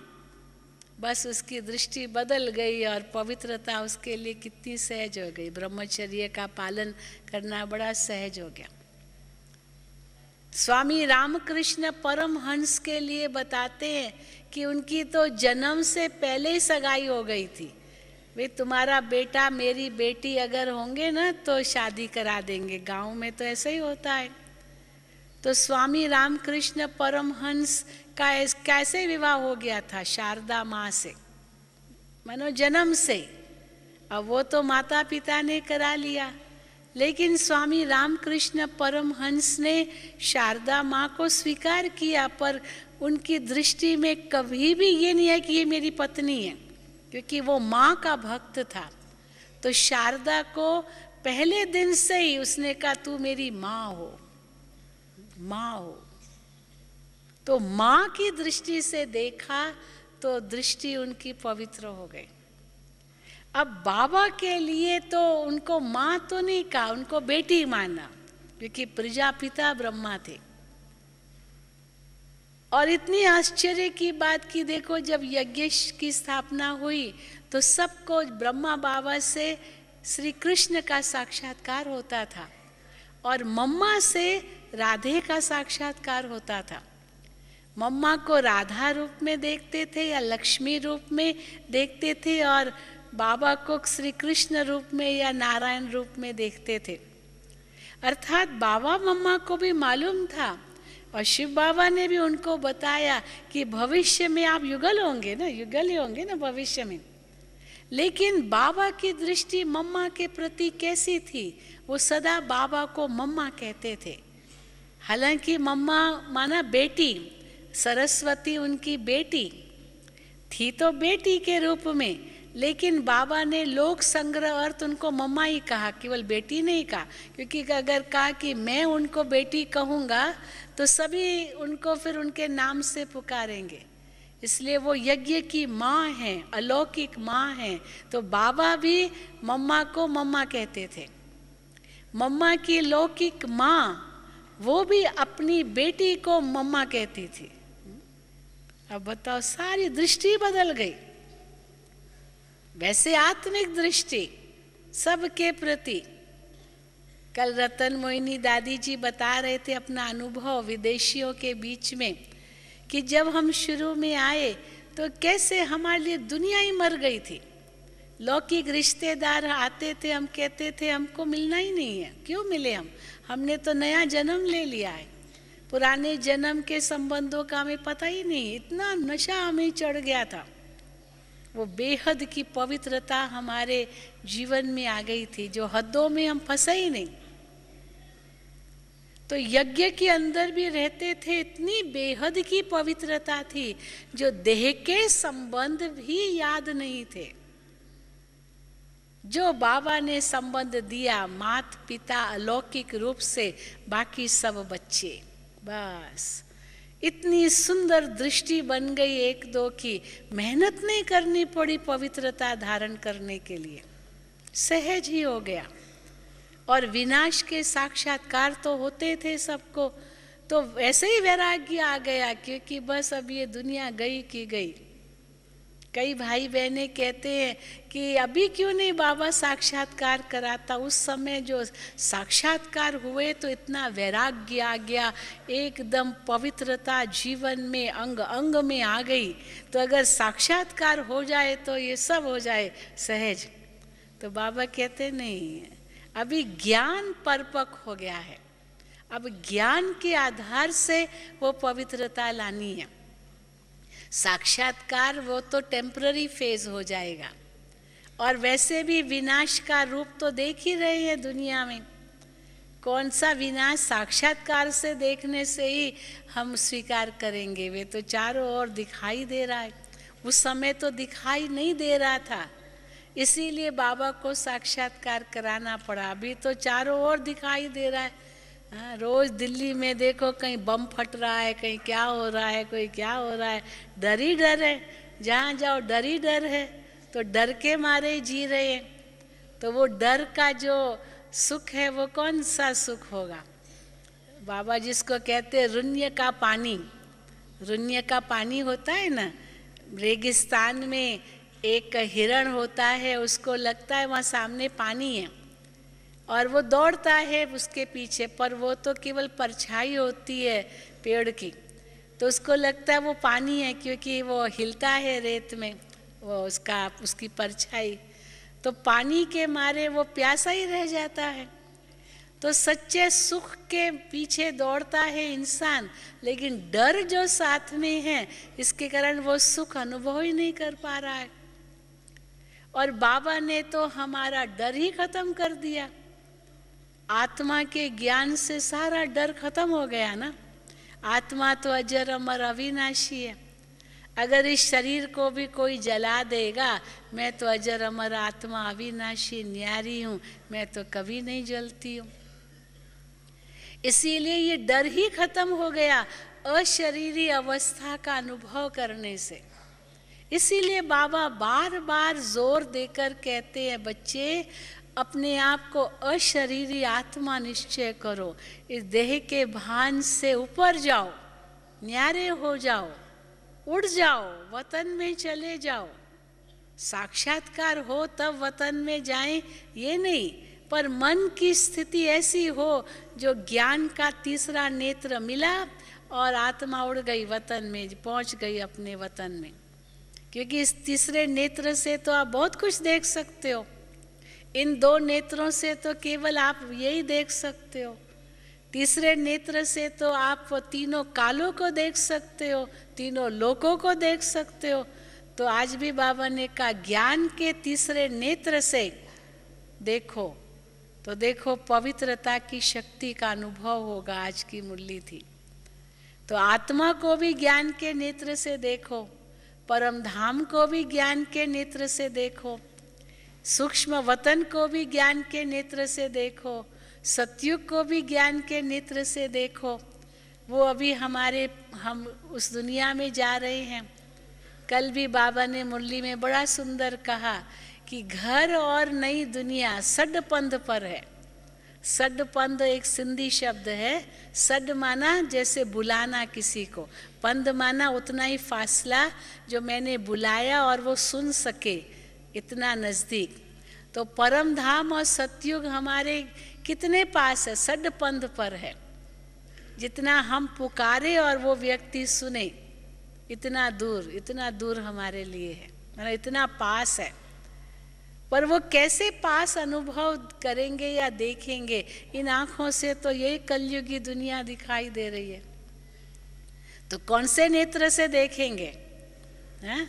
बस उसकी दृष्टि बदल गई और पवित्रता उसके लिए कितनी सहज हो गई ब्रह्मचर्य का पालन करना बड़ा सहज हो गया स्वामी रामकृष्ण परमहंस के लिए बताते हैं कि उनकी तो जन्म से पहले ही सगाई हो गई थी वे तुम्हारा बेटा मेरी बेटी अगर होंगे ना तो शादी करा देंगे गांव में तो ऐसा ही होता है तो स्वामी रामकृष्ण परमहंस का कैसे विवाह हो गया था शारदा माँ से मानो जन्म से अब वो तो माता पिता ने करा लिया लेकिन स्वामी रामकृष्ण परमहंस ने शारदा माँ को स्वीकार किया पर उनकी दृष्टि में कभी भी ये नहीं है कि ये मेरी पत्नी है क्योंकि वो माँ का भक्त था तो शारदा को पहले दिन से ही उसने कहा तू मेरी माँ हो माँ हो तो माँ की दृष्टि से देखा तो दृष्टि उनकी पवित्र हो गई अब बाबा के लिए तो उनको माँ तो नहीं कहा उनको बेटी माना क्योंकि प्रजापिता ब्रह्मा थे और इतनी आश्चर्य की बात की देखो जब यज्ञ की स्थापना हुई तो सबको ब्रह्मा बाबा से श्री कृष्ण का साक्षात्कार होता था और मम्मा से राधे का साक्षात्कार होता था मम्मा को राधा रूप में देखते थे या लक्ष्मी रूप में देखते थे और बाबा को श्री कृष्ण रूप में या नारायण रूप में देखते थे अर्थात बाबा मम्मा को भी मालूम था और शिव बाबा ने भी उनको बताया कि भविष्य में आप युगल होंगे ना युगल ही होंगे ना भविष्य में लेकिन बाबा की दृष्टि मम्मा के प्रति कैसी थी वो सदा बाबा को मम्मा कहते थे हालांकि मम्मा माना बेटी सरस्वती उनकी बेटी थी तो बेटी के रूप में लेकिन बाबा ने लोक संग्रह अर्थ उनको मम्मा ही कहा केवल बेटी नहीं कहा क्योंकि अगर कहा कि मैं उनको बेटी कहूँगा तो सभी उनको फिर उनके नाम से पुकारेंगे इसलिए वो यज्ञ की माँ हैं अलौकिक माँ हैं तो बाबा भी मम्मा को मम्मा कहते थे मम्मा की लौकिक माँ वो भी अपनी बेटी को मम्मा कहती थी अब बताओ सारी दृष्टि बदल गई वैसे आत्मिक दृष्टि सबके प्रति कल रतन मोहिनी दादी जी बता रहे थे अपना अनुभव विदेशियों के बीच में कि जब हम शुरू में आए तो कैसे हमारे लिए दुनिया ही मर गई थी लौकिक रिश्तेदार आते थे हम कहते थे हमको मिलना ही नहीं है क्यों मिले हम हमने तो नया जन्म ले लिया है पुराने जन्म के संबंधों का हमें पता ही नहीं इतना नशा हमें चढ़ गया था वो बेहद की पवित्रता हमारे जीवन में आ गई थी जो हदों में हम फंसे ही नहीं तो यज्ञ के अंदर भी रहते थे इतनी बेहद की पवित्रता थी जो देह के संबंध भी याद नहीं थे जो बाबा ने संबंध दिया मात पिता अलौकिक रूप से बाकी सब बच्चे बस इतनी सुंदर दृष्टि बन गई एक दो की मेहनत नहीं करनी पड़ी पवित्रता धारण करने के लिए सहज ही हो गया और विनाश के साक्षात्कार तो होते थे सबको तो ऐसे ही वैराग्य आ गया क्योंकि बस अब ये दुनिया गई की गई कई भाई बहने कहते हैं कि अभी क्यों नहीं बाबा साक्षात्कार कराता उस समय जो साक्षात्कार हुए तो इतना वैराग्य आ गया एकदम पवित्रता जीवन में अंग अंग में आ गई तो अगर साक्षात्कार हो जाए तो ये सब हो जाए सहज तो बाबा कहते नहीं अभी ज्ञान परपक हो गया है अब ज्ञान के आधार से वो पवित्रता लानी है साक्षात्कार वो तो टेम्प्ररी फेज हो जाएगा और वैसे भी विनाश का रूप तो देख ही रहे हैं दुनिया में कौन सा विनाश साक्षात्कार से देखने से ही हम स्वीकार करेंगे वे तो चारों ओर दिखाई दे रहा है उस समय तो दिखाई नहीं दे रहा था इसीलिए बाबा को साक्षात्कार कराना पड़ा अभी तो चारों ओर दिखाई दे रहा है हाँ रोज दिल्ली में देखो कहीं बम फट रहा है कहीं क्या हो रहा है कोई क्या हो रहा है डर ही डर है जहाँ जाओ डर ही डर है तो डर के मारे ही जी रहे हैं तो वो डर का जो सुख है वो कौन सा सुख होगा बाबा जिसको कहते रुण्य का पानी रुण्य का पानी होता है ना रेगिस्तान में एक हिरण होता है उसको लगता है वहाँ सामने पानी है और वो दौड़ता है उसके पीछे पर वो तो केवल परछाई होती है पेड़ की तो उसको लगता है वो पानी है क्योंकि वो हिलता है रेत में वो उसका उसकी परछाई तो पानी के मारे वो प्यासा ही रह जाता है तो सच्चे सुख के पीछे दौड़ता है इंसान लेकिन डर जो साथ में है इसके कारण वो सुख अनुभव ही नहीं कर पा रहा है और बाबा ने तो हमारा डर ही खत्म कर दिया आत्मा के ज्ञान से सारा डर खत्म हो गया ना आत्मा तो अजर अमर अविनाशी है अगर इस शरीर को भी कोई जला देगा मैं तो अजर अमर आत्मा अविनाशी न्यारी हूँ मैं तो कभी नहीं जलती हूँ इसीलिए ये डर ही खत्म हो गया अशरीरी अवस्था का अनुभव करने से इसीलिए बाबा बार बार जोर देकर कहते हैं बच्चे अपने आप को अशरीरी आत्मा निश्चय करो इस देह के भान से ऊपर जाओ न्यारे हो जाओ उड़ जाओ वतन में चले जाओ साक्षात्कार हो तब वतन में जाए ये नहीं पर मन की स्थिति ऐसी हो जो ज्ञान का तीसरा नेत्र मिला और आत्मा उड़ गई वतन में पहुंच गई अपने वतन में क्योंकि इस तीसरे नेत्र से तो आप बहुत कुछ देख सकते हो इन दो नेत्रों से तो केवल आप यही देख सकते हो तीसरे नेत्र से तो आप तीनों कालों को देख सकते हो तीनों लोकों को देख सकते हो तो आज भी बाबा ने कहा ज्ञान के तीसरे नेत्र से देखो तो देखो पवित्रता की शक्ति का अनुभव होगा आज की मुरली थी तो आत्मा को भी ज्ञान के नेत्र से देखो परम धाम को भी ज्ञान के नेत्र से देखो सूक्ष्म वतन को भी ज्ञान के नेत्र से देखो सत्युग को भी ज्ञान के नेत्र से देखो वो अभी हमारे हम उस दुनिया में जा रहे हैं कल भी बाबा ने मुरली में बड़ा सुंदर कहा कि घर और नई दुनिया सड पंध पर है सड पंध एक सिंधी शब्द है सड माना जैसे बुलाना किसी को पंध माना उतना ही फासला जो मैंने बुलाया और वो सुन सके इतना नज़दीक तो परम धाम और सतयुग हमारे कितने पास है सड पंध पर है जितना हम पुकारे और वो व्यक्ति सुने इतना दूर इतना दूर हमारे लिए है मतलब इतना पास है पर वो कैसे पास अनुभव करेंगे या देखेंगे इन आंखों से तो यही कलयुगी दुनिया दिखाई दे रही है तो कौन से नेत्र से देखेंगे है? हाँ?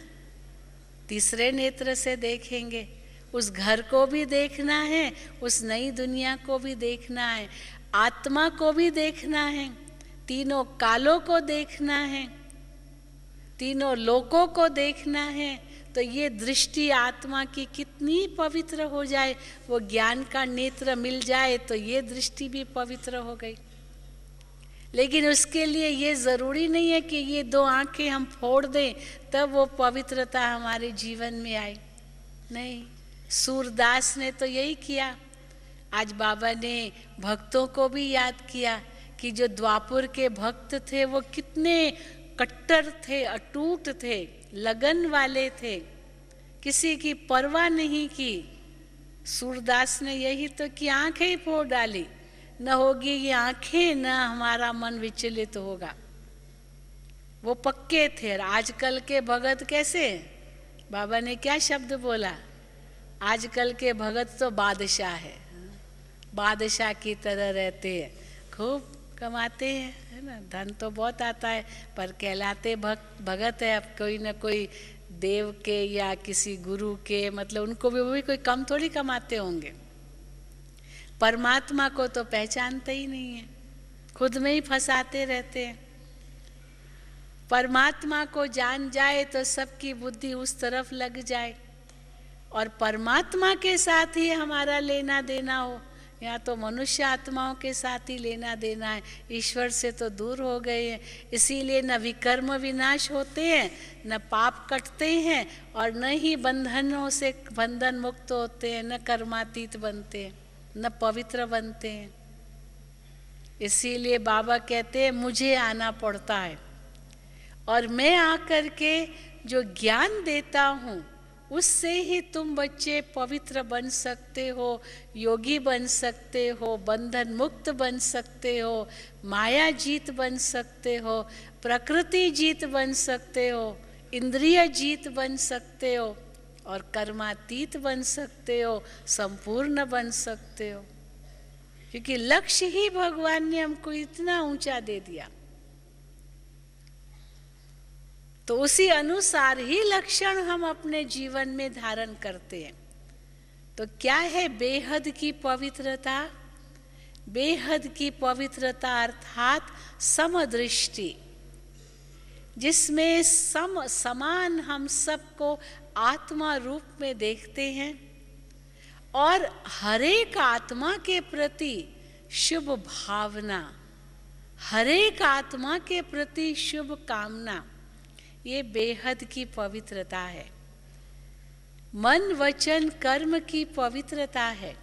तीसरे नेत्र से देखेंगे उस घर को भी देखना है उस नई दुनिया को भी देखना है आत्मा को भी देखना है तीनों कालों को देखना है तीनों लोकों को देखना है तो ये दृष्टि आत्मा की कितनी पवित्र हो जाए वो ज्ञान का नेत्र मिल जाए तो ये दृष्टि भी पवित्र हो गई लेकिन उसके लिए ये ज़रूरी नहीं है कि ये दो आंखें हम फोड़ दें तब वो पवित्रता हमारे जीवन में आए नहीं सूरदास ने तो यही किया आज बाबा ने भक्तों को भी याद किया कि जो द्वापुर के भक्त थे वो कितने कट्टर थे अटूट थे लगन वाले थे किसी की परवाह नहीं की सूरदास ने यही तो कि आंखें फोड़ डाली न होगी ये आंखें न हमारा मन विचलित तो होगा वो पक्के थे आजकल के भगत कैसे बाबा ने क्या शब्द बोला आजकल के भगत तो बादशाह है बादशाह की तरह रहते हैं खूब कमाते हैं है ना धन तो बहुत आता है पर कहलाते भग, भगत है अब कोई ना कोई देव के या किसी गुरु के मतलब उनको भी वो भी कोई कम थोड़ी कमाते होंगे परमात्मा को तो पहचानते ही नहीं है खुद में ही फंसाते रहते हैं परमात्मा को जान जाए तो सबकी बुद्धि उस तरफ लग जाए और परमात्मा के साथ ही हमारा लेना देना हो या तो मनुष्य आत्माओं के साथ ही लेना देना है ईश्वर से तो दूर हो गए हैं इसीलिए न विकर्म विनाश होते हैं न पाप कटते हैं और न ही बंधनों से बंधन मुक्त होते हैं न कर्मातीत बनते हैं न पवित्र बनते हैं इसीलिए बाबा कहते हैं मुझे आना पड़ता है और मैं आकर के जो ज्ञान देता हूँ उससे ही तुम बच्चे पवित्र बन सकते हो योगी बन सकते हो बंधन मुक्त बन सकते हो माया जीत बन सकते हो प्रकृति जीत बन सकते हो इंद्रिय जीत बन सकते हो और कर्मातीत बन सकते हो संपूर्ण बन सकते हो क्योंकि लक्ष्य ही भगवान ने हमको इतना ऊंचा दे दिया तो उसी अनुसार ही लक्षण हम अपने जीवन में धारण करते हैं तो क्या है बेहद की पवित्रता बेहद की पवित्रता अर्थात समदृष्टि जिसमें सम समान हम सबको आत्मा रूप में देखते हैं और हरेक आत्मा के प्रति शुभ भावना हरेक आत्मा के प्रति शुभ कामना ये बेहद की पवित्रता है मन वचन कर्म की पवित्रता है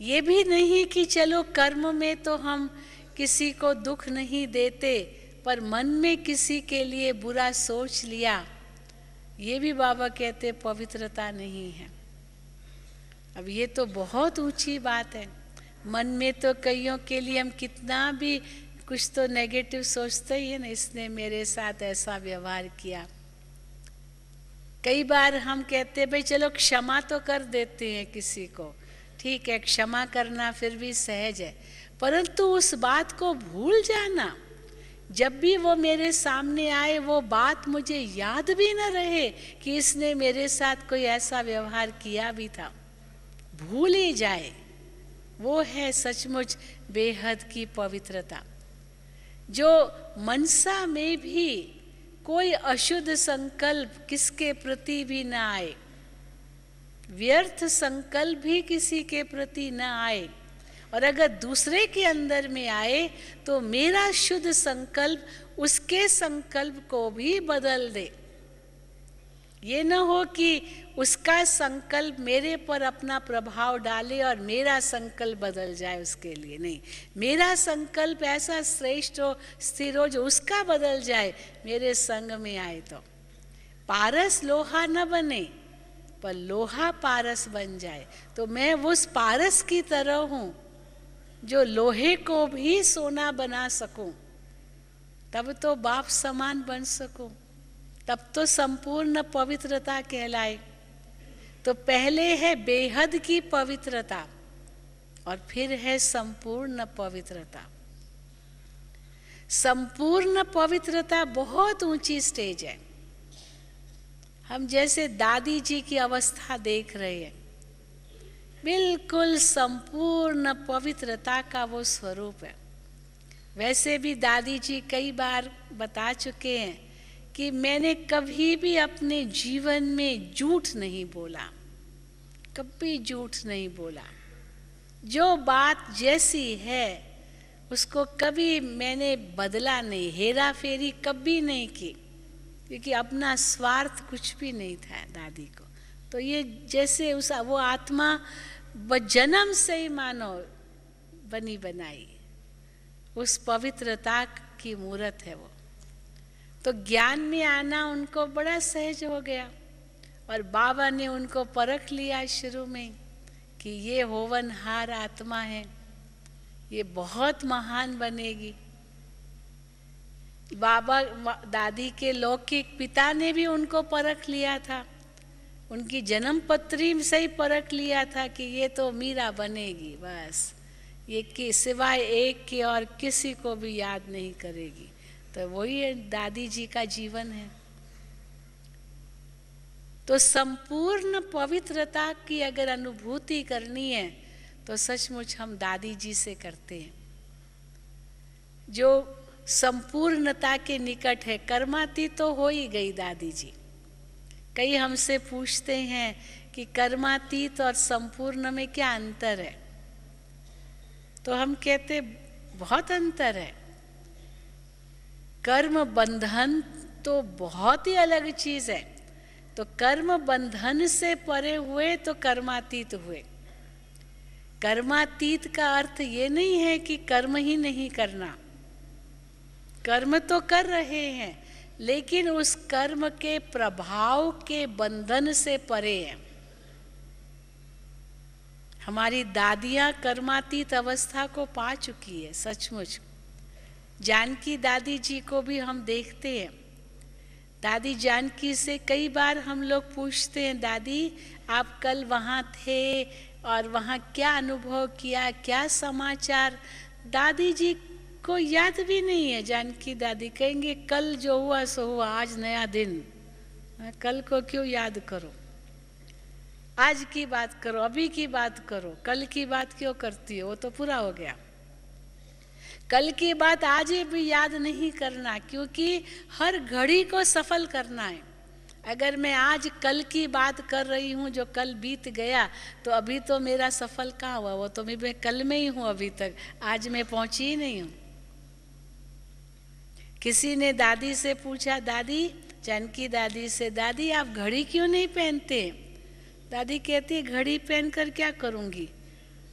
ये भी नहीं कि चलो कर्म में तो हम किसी को दुख नहीं देते पर मन में किसी के लिए बुरा सोच लिया ये भी बाबा कहते पवित्रता नहीं है अब ये तो बहुत ऊंची बात है मन में तो कईयों के लिए हम कितना भी कुछ तो नेगेटिव सोचते ही है ना इसने मेरे साथ ऐसा व्यवहार किया कई बार हम कहते हैं भाई चलो क्षमा तो कर देते हैं किसी को ठीक है क्षमा करना फिर भी सहज है परंतु उस बात को भूल जाना जब भी वो मेरे सामने आए वो बात मुझे याद भी न रहे कि इसने मेरे साथ कोई ऐसा व्यवहार किया भी था भूल ही जाए वो है सचमुच बेहद की पवित्रता जो मनसा में भी कोई अशुद्ध संकल्प किसके प्रति भी ना आए व्यर्थ संकल्प भी किसी के प्रति न आए और अगर दूसरे के अंदर में आए तो मेरा शुद्ध संकल्प उसके संकल्प को भी बदल दे ये न हो कि उसका संकल्प मेरे पर अपना प्रभाव डाले और मेरा संकल्प बदल जाए उसके लिए नहीं मेरा संकल्प ऐसा श्रेष्ठ हो स्थिर हो जो उसका बदल जाए मेरे संग में आए तो पारस लोहा न बने पर लोहा पारस बन जाए तो मैं उस पारस की तरह हूँ जो लोहे को भी सोना बना सको तब तो बाप समान बन सको तब तो संपूर्ण पवित्रता कहलाए तो पहले है बेहद की पवित्रता और फिर है संपूर्ण पवित्रता संपूर्ण पवित्रता बहुत ऊंची स्टेज है हम जैसे दादी जी की अवस्था देख रहे हैं बिल्कुल संपूर्ण पवित्रता का वो स्वरूप है वैसे भी दादी जी कई बार बता चुके हैं कि मैंने कभी भी अपने जीवन में झूठ नहीं बोला कभी झूठ नहीं बोला जो बात जैसी है उसको कभी मैंने बदला नहीं हेरा फेरी कभी नहीं की क्योंकि अपना स्वार्थ कुछ भी नहीं था दादी को तो ये जैसे उस वो आत्मा जन्म से ही मानो बनी बनाई उस पवित्रता की मूर्त है वो तो ज्ञान में आना उनको बड़ा सहज हो गया और बाबा ने उनको परख लिया शुरू में कि ये होवनहार आत्मा है ये बहुत महान बनेगी बाबा दादी के लौकिक पिता ने भी उनको परख लिया था उनकी जन्म पत्री से ही परख लिया था कि ये तो मीरा बनेगी बस ये कि सिवाय एक के और किसी को भी याद नहीं करेगी तो वही दादी जी का जीवन है तो संपूर्ण पवित्रता की अगर अनुभूति करनी है तो सचमुच हम दादी जी से करते हैं जो संपूर्णता के निकट है कर्माती तो हो ही गई दादी जी कई हमसे पूछते हैं कि कर्मातीत और संपूर्ण में क्या अंतर है तो हम कहते बहुत अंतर है कर्म बंधन तो बहुत ही अलग चीज है तो कर्म बंधन से परे हुए तो कर्मातीत हुए कर्मातीत का अर्थ ये नहीं है कि कर्म ही नहीं करना कर्म तो कर रहे हैं लेकिन उस कर्म के प्रभाव के बंधन से परे है हमारी दादियां कर्मातीत अवस्था को पा चुकी है सचमुच जानकी दादी जी को भी हम देखते हैं दादी जानकी से कई बार हम लोग पूछते हैं दादी आप कल वहाँ थे और वहाँ क्या अनुभव किया क्या समाचार दादी जी को याद भी नहीं है जानकी दादी कहेंगे कल जो हुआ सो हुआ आज नया दिन कल को क्यों याद करो आज की बात करो अभी की बात करो कल की बात क्यों करती हो वो तो पूरा हो गया कल की बात आज भी याद नहीं करना क्योंकि हर घड़ी को सफल करना है अगर मैं आज कल की बात कर रही हूँ जो कल बीत गया तो अभी तो मेरा सफल कहाँ हुआ वो तो मैं कल में ही हूँ अभी तक आज मैं पहुँची ही नहीं हूँ किसी ने दादी से पूछा दादी जानकी दादी से दादी आप घड़ी क्यों नहीं पहनते दादी कहती है घड़ी पहन कर क्या करूँगी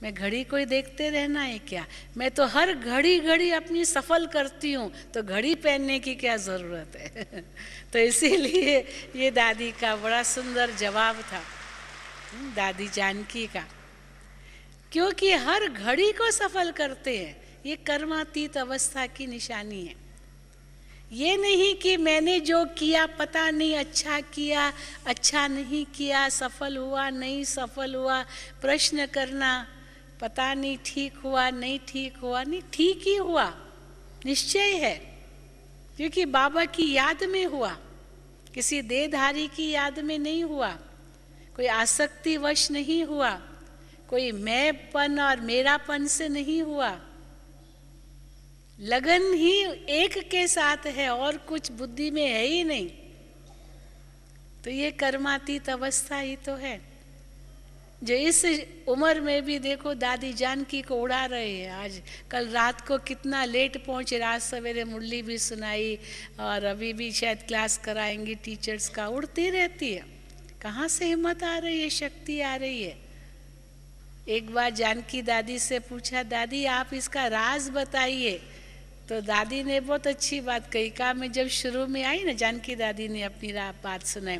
मैं घड़ी कोई देखते रहना है क्या मैं तो हर घड़ी घड़ी अपनी सफल करती हूँ तो घड़ी पहनने की क्या ज़रूरत है तो इसीलिए ये दादी का बड़ा सुंदर जवाब था हम्म, दादी जानकी का क्योंकि हर घड़ी को सफल करते हैं ये कर्मातीत अवस्था की निशानी है ये नहीं कि मैंने जो किया पता नहीं अच्छा किया अच्छा नहीं किया सफल हुआ नहीं सफल हुआ प्रश्न करना पता नहीं ठीक हुआ नहीं ठीक हुआ नहीं ठीक ही हुआ निश्चय है क्योंकि बाबा की याद में हुआ किसी देधारी की याद में नहीं हुआ कोई आसक्ति वश नहीं हुआ कोई मैंपन और मेरापन से नहीं हुआ लगन ही एक के साथ है और कुछ बुद्धि में है ही नहीं तो ये कर्मातीत अवस्था ही तो है जो इस उम्र में भी देखो दादी जानकी को उड़ा रहे हैं आज कल रात को कितना लेट पहुंचे रात सवेरे मुरली भी सुनाई और अभी भी शायद क्लास कराएंगी टीचर्स का उड़ती रहती है कहाँ से हिम्मत आ रही है शक्ति आ रही है एक बार जानकी दादी से पूछा दादी आप इसका राज बताइए तो दादी ने बहुत अच्छी बात कही कहा मैं जब शुरू में आई ना जानकी दादी ने अपनी बात सुनाई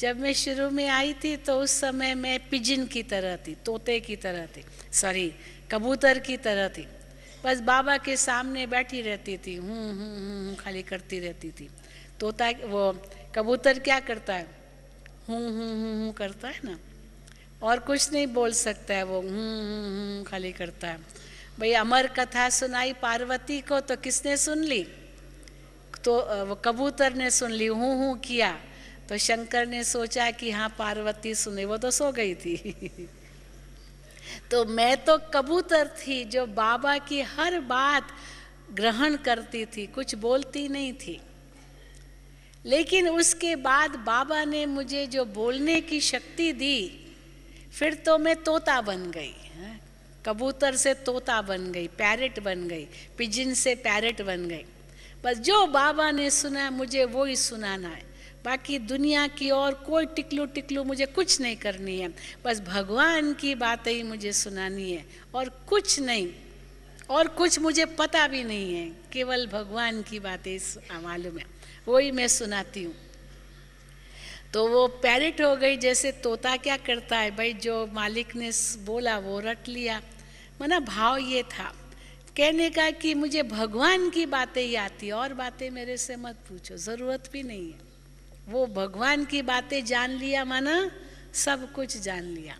जब मैं शुरू में आई थी तो उस समय मैं पिजिन की तरह थी तोते की तरह थी सॉरी कबूतर की तरह थी बस बाबा के सामने बैठी रहती थी हूँ हूँ हूँ खाली करती रहती थी तोता वो कबूतर क्या करता है हूँ हूँ हूँ करता है ना और कुछ नहीं बोल सकता है वो हूँ हूँ हूँ खाली करता है भाई अमर कथा सुनाई पार्वती को तो किसने सुन ली तो वो कबूतर ने सुन ली हूँ हूँ किया तो शंकर ने सोचा कि हाँ पार्वती सुने वो तो सो गई थी तो मैं तो कबूतर थी जो बाबा की हर बात ग्रहण करती थी कुछ बोलती नहीं थी लेकिन उसके बाद बाबा ने मुझे जो बोलने की शक्ति दी फिर तो मैं तोता बन गई है हाँ। कबूतर से तोता बन गई पैरट बन गई पिजिन से पैरट बन गई बस जो बाबा ने सुना है मुझे वो ही सुनाना है बाकी दुनिया की और कोई टिकलू टिकलू मुझे कुछ नहीं करनी है बस भगवान की बातें ही मुझे सुनानी है और कुछ नहीं और कुछ मुझे पता भी नहीं है केवल भगवान की बातें मालूम है वही मैं सुनाती हूँ तो वो पैरिट हो गई जैसे तोता क्या करता है भाई जो मालिक ने बोला वो रट लिया मना भाव ये था कहने का कि मुझे भगवान की बातें ही आती और बातें मेरे से मत पूछो ज़रूरत भी नहीं है वो भगवान की बातें जान लिया माना सब कुछ जान लिया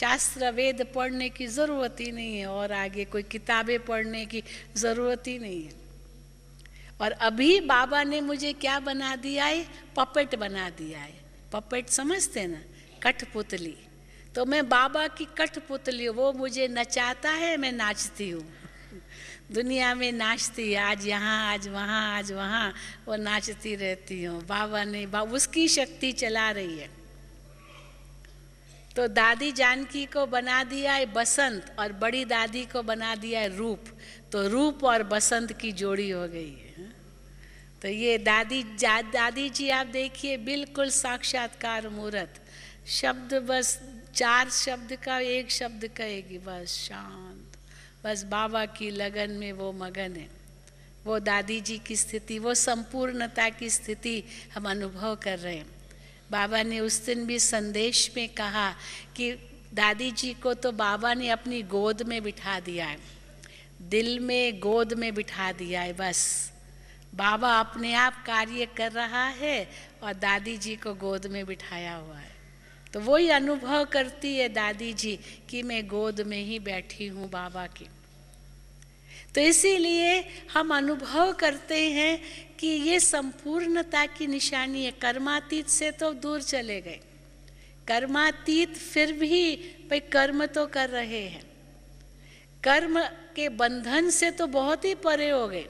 शास्त्र वेद पढ़ने की ज़रूरत ही नहीं है और आगे कोई किताबें पढ़ने की ज़रूरत ही नहीं है और अभी बाबा ने मुझे क्या बना दिया है पपेट बना दिया है पपेट समझते ना कठपुतली तो मैं बाबा की कठपुतली वो मुझे नचाता है मैं नाचती हूँ दुनिया में नाचती है आज यहाँ आज वहाँ आज वहाँ वो नाचती रहती हूँ बाबा ने बा, उसकी शक्ति चला रही है तो दादी जानकी को बना दिया है बसंत और बड़ी दादी को बना दिया है रूप तो रूप और बसंत की जोड़ी हो गई है तो ये दादी जा, दादी जी आप देखिए बिल्कुल साक्षात्कार मूर्त शब्द बस चार शब्द का एक शब्द कहेगी बस शांत बस बाबा की लगन में वो मगन है वो दादी जी की स्थिति वो संपूर्णता की स्थिति हम अनुभव कर रहे हैं बाबा ने उस दिन भी संदेश में कहा कि दादी जी को तो बाबा ने अपनी गोद में बिठा दिया है दिल में गोद में बिठा दिया है बस बाबा अपने आप कार्य कर रहा है और दादी जी को गोद में बिठाया हुआ है तो वही अनुभव करती है दादी जी कि मैं गोद में ही बैठी हूँ बाबा की तो इसीलिए हम अनुभव करते हैं कि ये संपूर्णता की निशानी है कर्मातीत से तो दूर चले गए कर्मातीत फिर भी भाई कर्म तो कर रहे हैं कर्म के बंधन से तो बहुत ही परे हो गए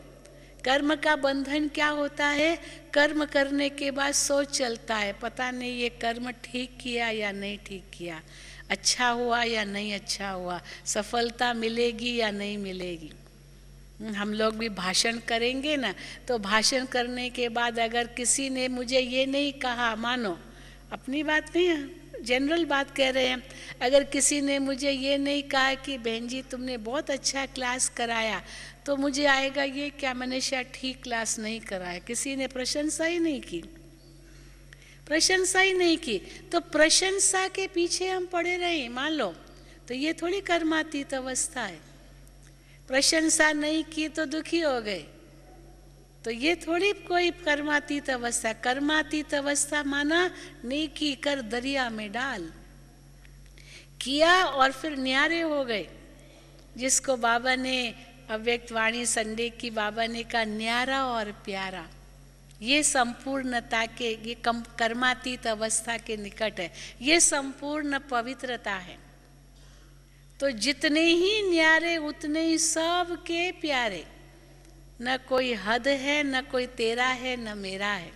कर्म का बंधन क्या होता है कर्म करने के बाद सोच चलता है पता नहीं ये कर्म ठीक किया या नहीं ठीक किया अच्छा हुआ या नहीं अच्छा हुआ सफलता मिलेगी या नहीं मिलेगी हम लोग भी भाषण करेंगे ना तो भाषण करने के बाद अगर किसी ने मुझे ये नहीं कहा मानो अपनी बात नहीं है जनरल बात कह रहे हैं अगर किसी ने मुझे ये नहीं कहा कि बहन जी तुमने बहुत अच्छा क्लास कराया तो मुझे आएगा ये क्या मैंने शायद ठीक क्लास नहीं कराया किसी ने प्रशंसा ही नहीं की प्रशंसा ही नहीं की तो प्रशंसा के पीछे हम पड़े रहे मान लो तो ये थोड़ी कर्मातीत अवस्था है प्रशंसा नहीं की तो दुखी हो गए तो ये थोड़ी कोई कर्मातीत अवस्था कर्मातीत अवस्था माना नहीं की कर दरिया में डाल किया और फिर न्यारे हो गए जिसको बाबा ने अव्यक्त वाणी संडे की बाबा ने कहा न्यारा और प्यारा ये संपूर्णता के ये कर्मातीत अवस्था के निकट है ये संपूर्ण पवित्रता है तो जितने ही न्यारे उतने ही सब के प्यारे न कोई हद है न कोई तेरा है न मेरा है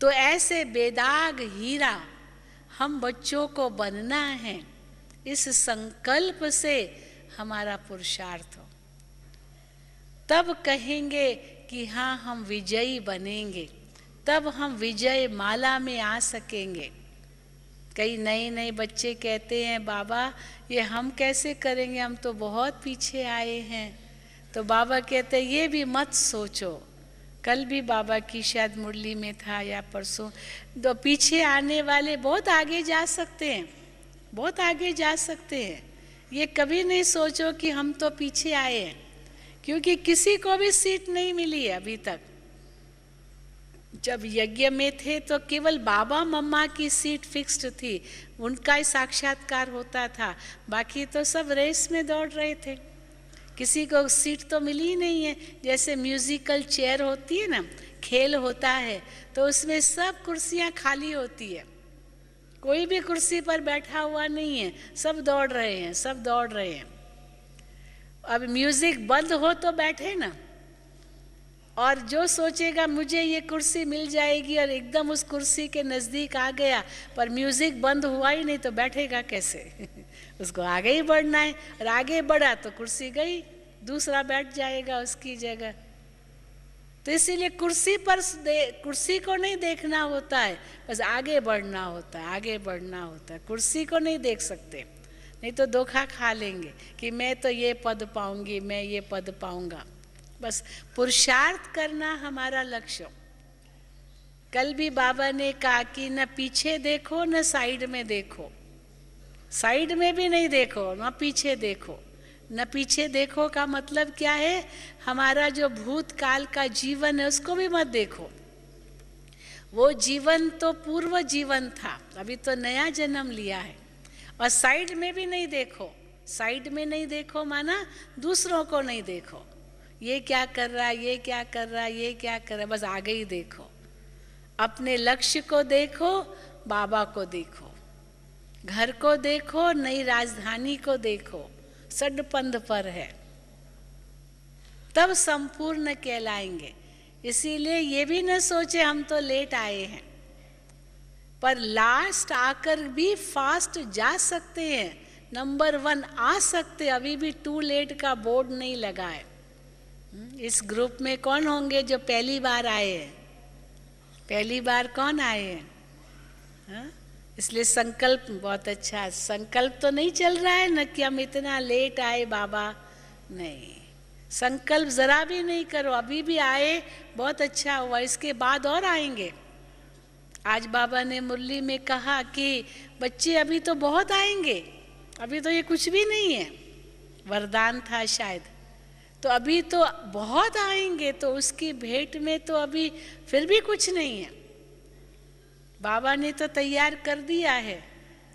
तो ऐसे बेदाग हीरा हम बच्चों को बनना है इस संकल्प से हमारा पुरुषार्थ तब कहेंगे कि हाँ हम विजयी बनेंगे तब हम विजय माला में आ सकेंगे कई नए नए बच्चे कहते हैं बाबा ये हम कैसे करेंगे हम तो बहुत पीछे आए हैं तो बाबा कहते हैं ये भी मत सोचो कल भी बाबा की शायद मुरली में था या परसों तो पीछे आने वाले बहुत आगे जा सकते हैं बहुत आगे जा सकते हैं ये कभी नहीं सोचो कि हम तो पीछे आए हैं क्योंकि किसी को भी सीट नहीं मिली है अभी तक जब यज्ञ में थे तो केवल बाबा मम्मा की सीट फिक्स्ड थी उनका ही साक्षात्कार होता था बाकी तो सब रेस में दौड़ रहे थे किसी को सीट तो मिली ही नहीं है जैसे म्यूजिकल चेयर होती है ना खेल होता है तो उसमें सब कुर्सियाँ खाली होती है कोई भी कुर्सी पर बैठा हुआ नहीं है सब दौड़ रहे हैं सब दौड़ रहे हैं अब म्यूजिक बंद हो तो बैठे ना और जो सोचेगा मुझे ये कुर्सी मिल जाएगी और एकदम उस कुर्सी के नज़दीक आ गया पर म्यूज़िक बंद हुआ ही नहीं तो बैठेगा कैसे उसको आगे ही बढ़ना है और आगे बढ़ा तो कुर्सी गई दूसरा बैठ जाएगा उसकी जगह तो इसीलिए कुर्सी पर कुर्सी को नहीं देखना होता है बस आगे बढ़ना होता है आगे बढ़ना होता है कुर्सी को नहीं देख सकते नहीं तो धोखा खा लेंगे कि मैं तो ये पद पाऊंगी मैं ये पद पाऊंगा बस पुरुषार्थ करना हमारा लक्ष्य कल भी बाबा ने कहा कि न पीछे देखो न साइड में देखो साइड में भी नहीं देखो न पीछे देखो न पीछे देखो का मतलब क्या है हमारा जो भूतकाल का जीवन है उसको भी मत देखो वो जीवन तो पूर्व जीवन था अभी तो नया जन्म लिया है और साइड में भी नहीं देखो साइड में नहीं देखो माना दूसरों को नहीं देखो ये क्या कर रहा है ये क्या कर रहा है ये क्या कर रहा है बस आगे ही देखो अपने लक्ष्य को देखो बाबा को देखो घर को देखो नई राजधानी को देखो सडपंध पर है तब संपूर्ण कहलाएंगे इसीलिए ये भी न सोचे हम तो लेट आए हैं पर लास्ट आकर भी फास्ट जा सकते हैं नंबर वन आ सकते अभी भी टू लेट का बोर्ड नहीं लगा है हम्म, इस ग्रुप में कौन होंगे जो पहली बार आए हैं पहली बार कौन आए हैं हाँ? इसलिए संकल्प बहुत अच्छा संकल्प तो नहीं चल रहा है न कि हम इतना लेट आए बाबा नहीं संकल्प ज़रा भी नहीं करो अभी भी आए बहुत अच्छा हुआ इसके बाद और आएंगे आज बाबा ने मुरली में कहा कि बच्चे अभी तो बहुत आएंगे अभी तो ये कुछ भी नहीं है वरदान था शायद तो अभी तो बहुत आएंगे तो उसकी भेंट में तो अभी फिर भी कुछ नहीं है बाबा ने तो तैयार कर दिया है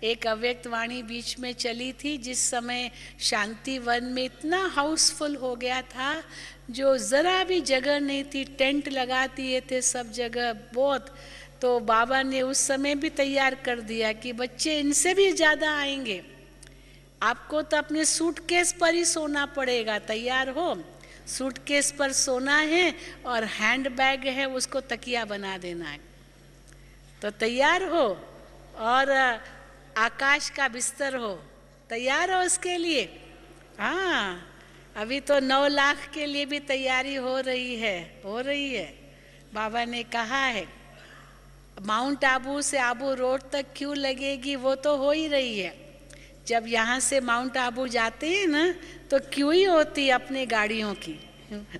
एक अव्यक्त वाणी बीच में चली थी जिस समय शांति वन में इतना हाउसफुल हो गया था जो ज़रा भी जगह नहीं थी टेंट लगा दिए थे सब जगह बहुत तो बाबा ने उस समय भी तैयार कर दिया कि बच्चे इनसे भी ज़्यादा आएंगे आपको तो अपने सूटकेस पर ही सोना पड़ेगा तैयार हो सूटकेस पर सोना है और हैंड बैग है उसको तकिया बना देना है तो तैयार हो और आकाश का बिस्तर हो तैयार हो उसके लिए हाँ अभी तो नौ लाख के लिए भी तैयारी हो रही है हो रही है बाबा ने कहा है माउंट आबू से आबू रोड तक क्यों लगेगी वो तो हो ही रही है जब यहाँ से माउंट आबू जाते हैं ना तो क्यों ही होती है अपने गाड़ियों की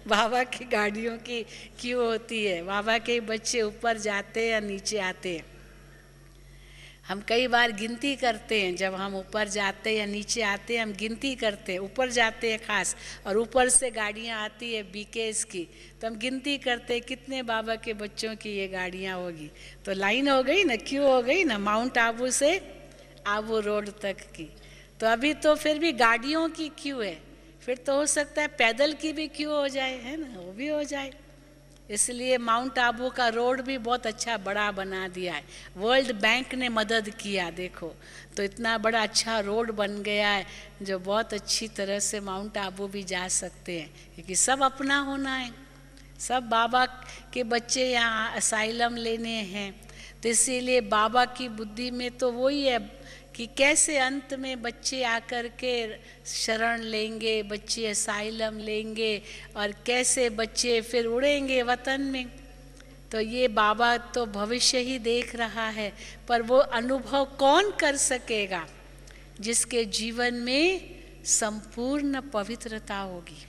बाबा की गाड़ियों की क्यों होती है बाबा के बच्चे ऊपर जाते हैं या नीचे आते हैं हम कई बार गिनती करते हैं जब हम ऊपर जाते हैं या नीचे आते हैं हम गिनती करते हैं ऊपर जाते हैं खास और ऊपर से गाड़ियाँ आती है बीकेस की तो हम गिनती करते हैं कितने बाबा के बच्चों की ये गाड़ियाँ होगी तो लाइन हो गई ना क्यों हो गई ना माउंट आबू से आबू रोड तक की तो अभी तो फिर भी गाड़ियों की क्यों है फिर तो हो सकता है पैदल की भी क्यों हो जाए है ना वो भी हो जाए इसलिए माउंट आबू का रोड भी बहुत अच्छा बड़ा बना दिया है वर्ल्ड बैंक ने मदद किया देखो तो इतना बड़ा अच्छा रोड बन गया है जो बहुत अच्छी तरह से माउंट आबू भी जा सकते हैं क्योंकि सब अपना होना है सब बाबा के बच्चे यहाँ असाइलम लेने हैं तो इसीलिए बाबा की बुद्धि में तो वही है कि कैसे अंत में बच्चे आकर के शरण लेंगे बच्चे असाइलम लेंगे और कैसे बच्चे फिर उड़ेंगे वतन में तो ये बाबा तो भविष्य ही देख रहा है पर वो अनुभव कौन कर सकेगा जिसके जीवन में संपूर्ण पवित्रता होगी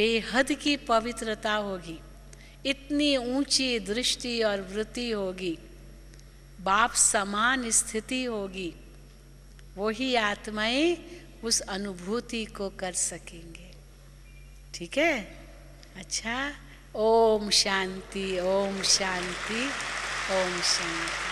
बेहद की पवित्रता होगी इतनी ऊंची दृष्टि और वृत्ति होगी बाप समान स्थिति होगी वही आत्माएं उस अनुभूति को कर सकेंगे ठीक है अच्छा ओम शांति ओम शांति ओम शांति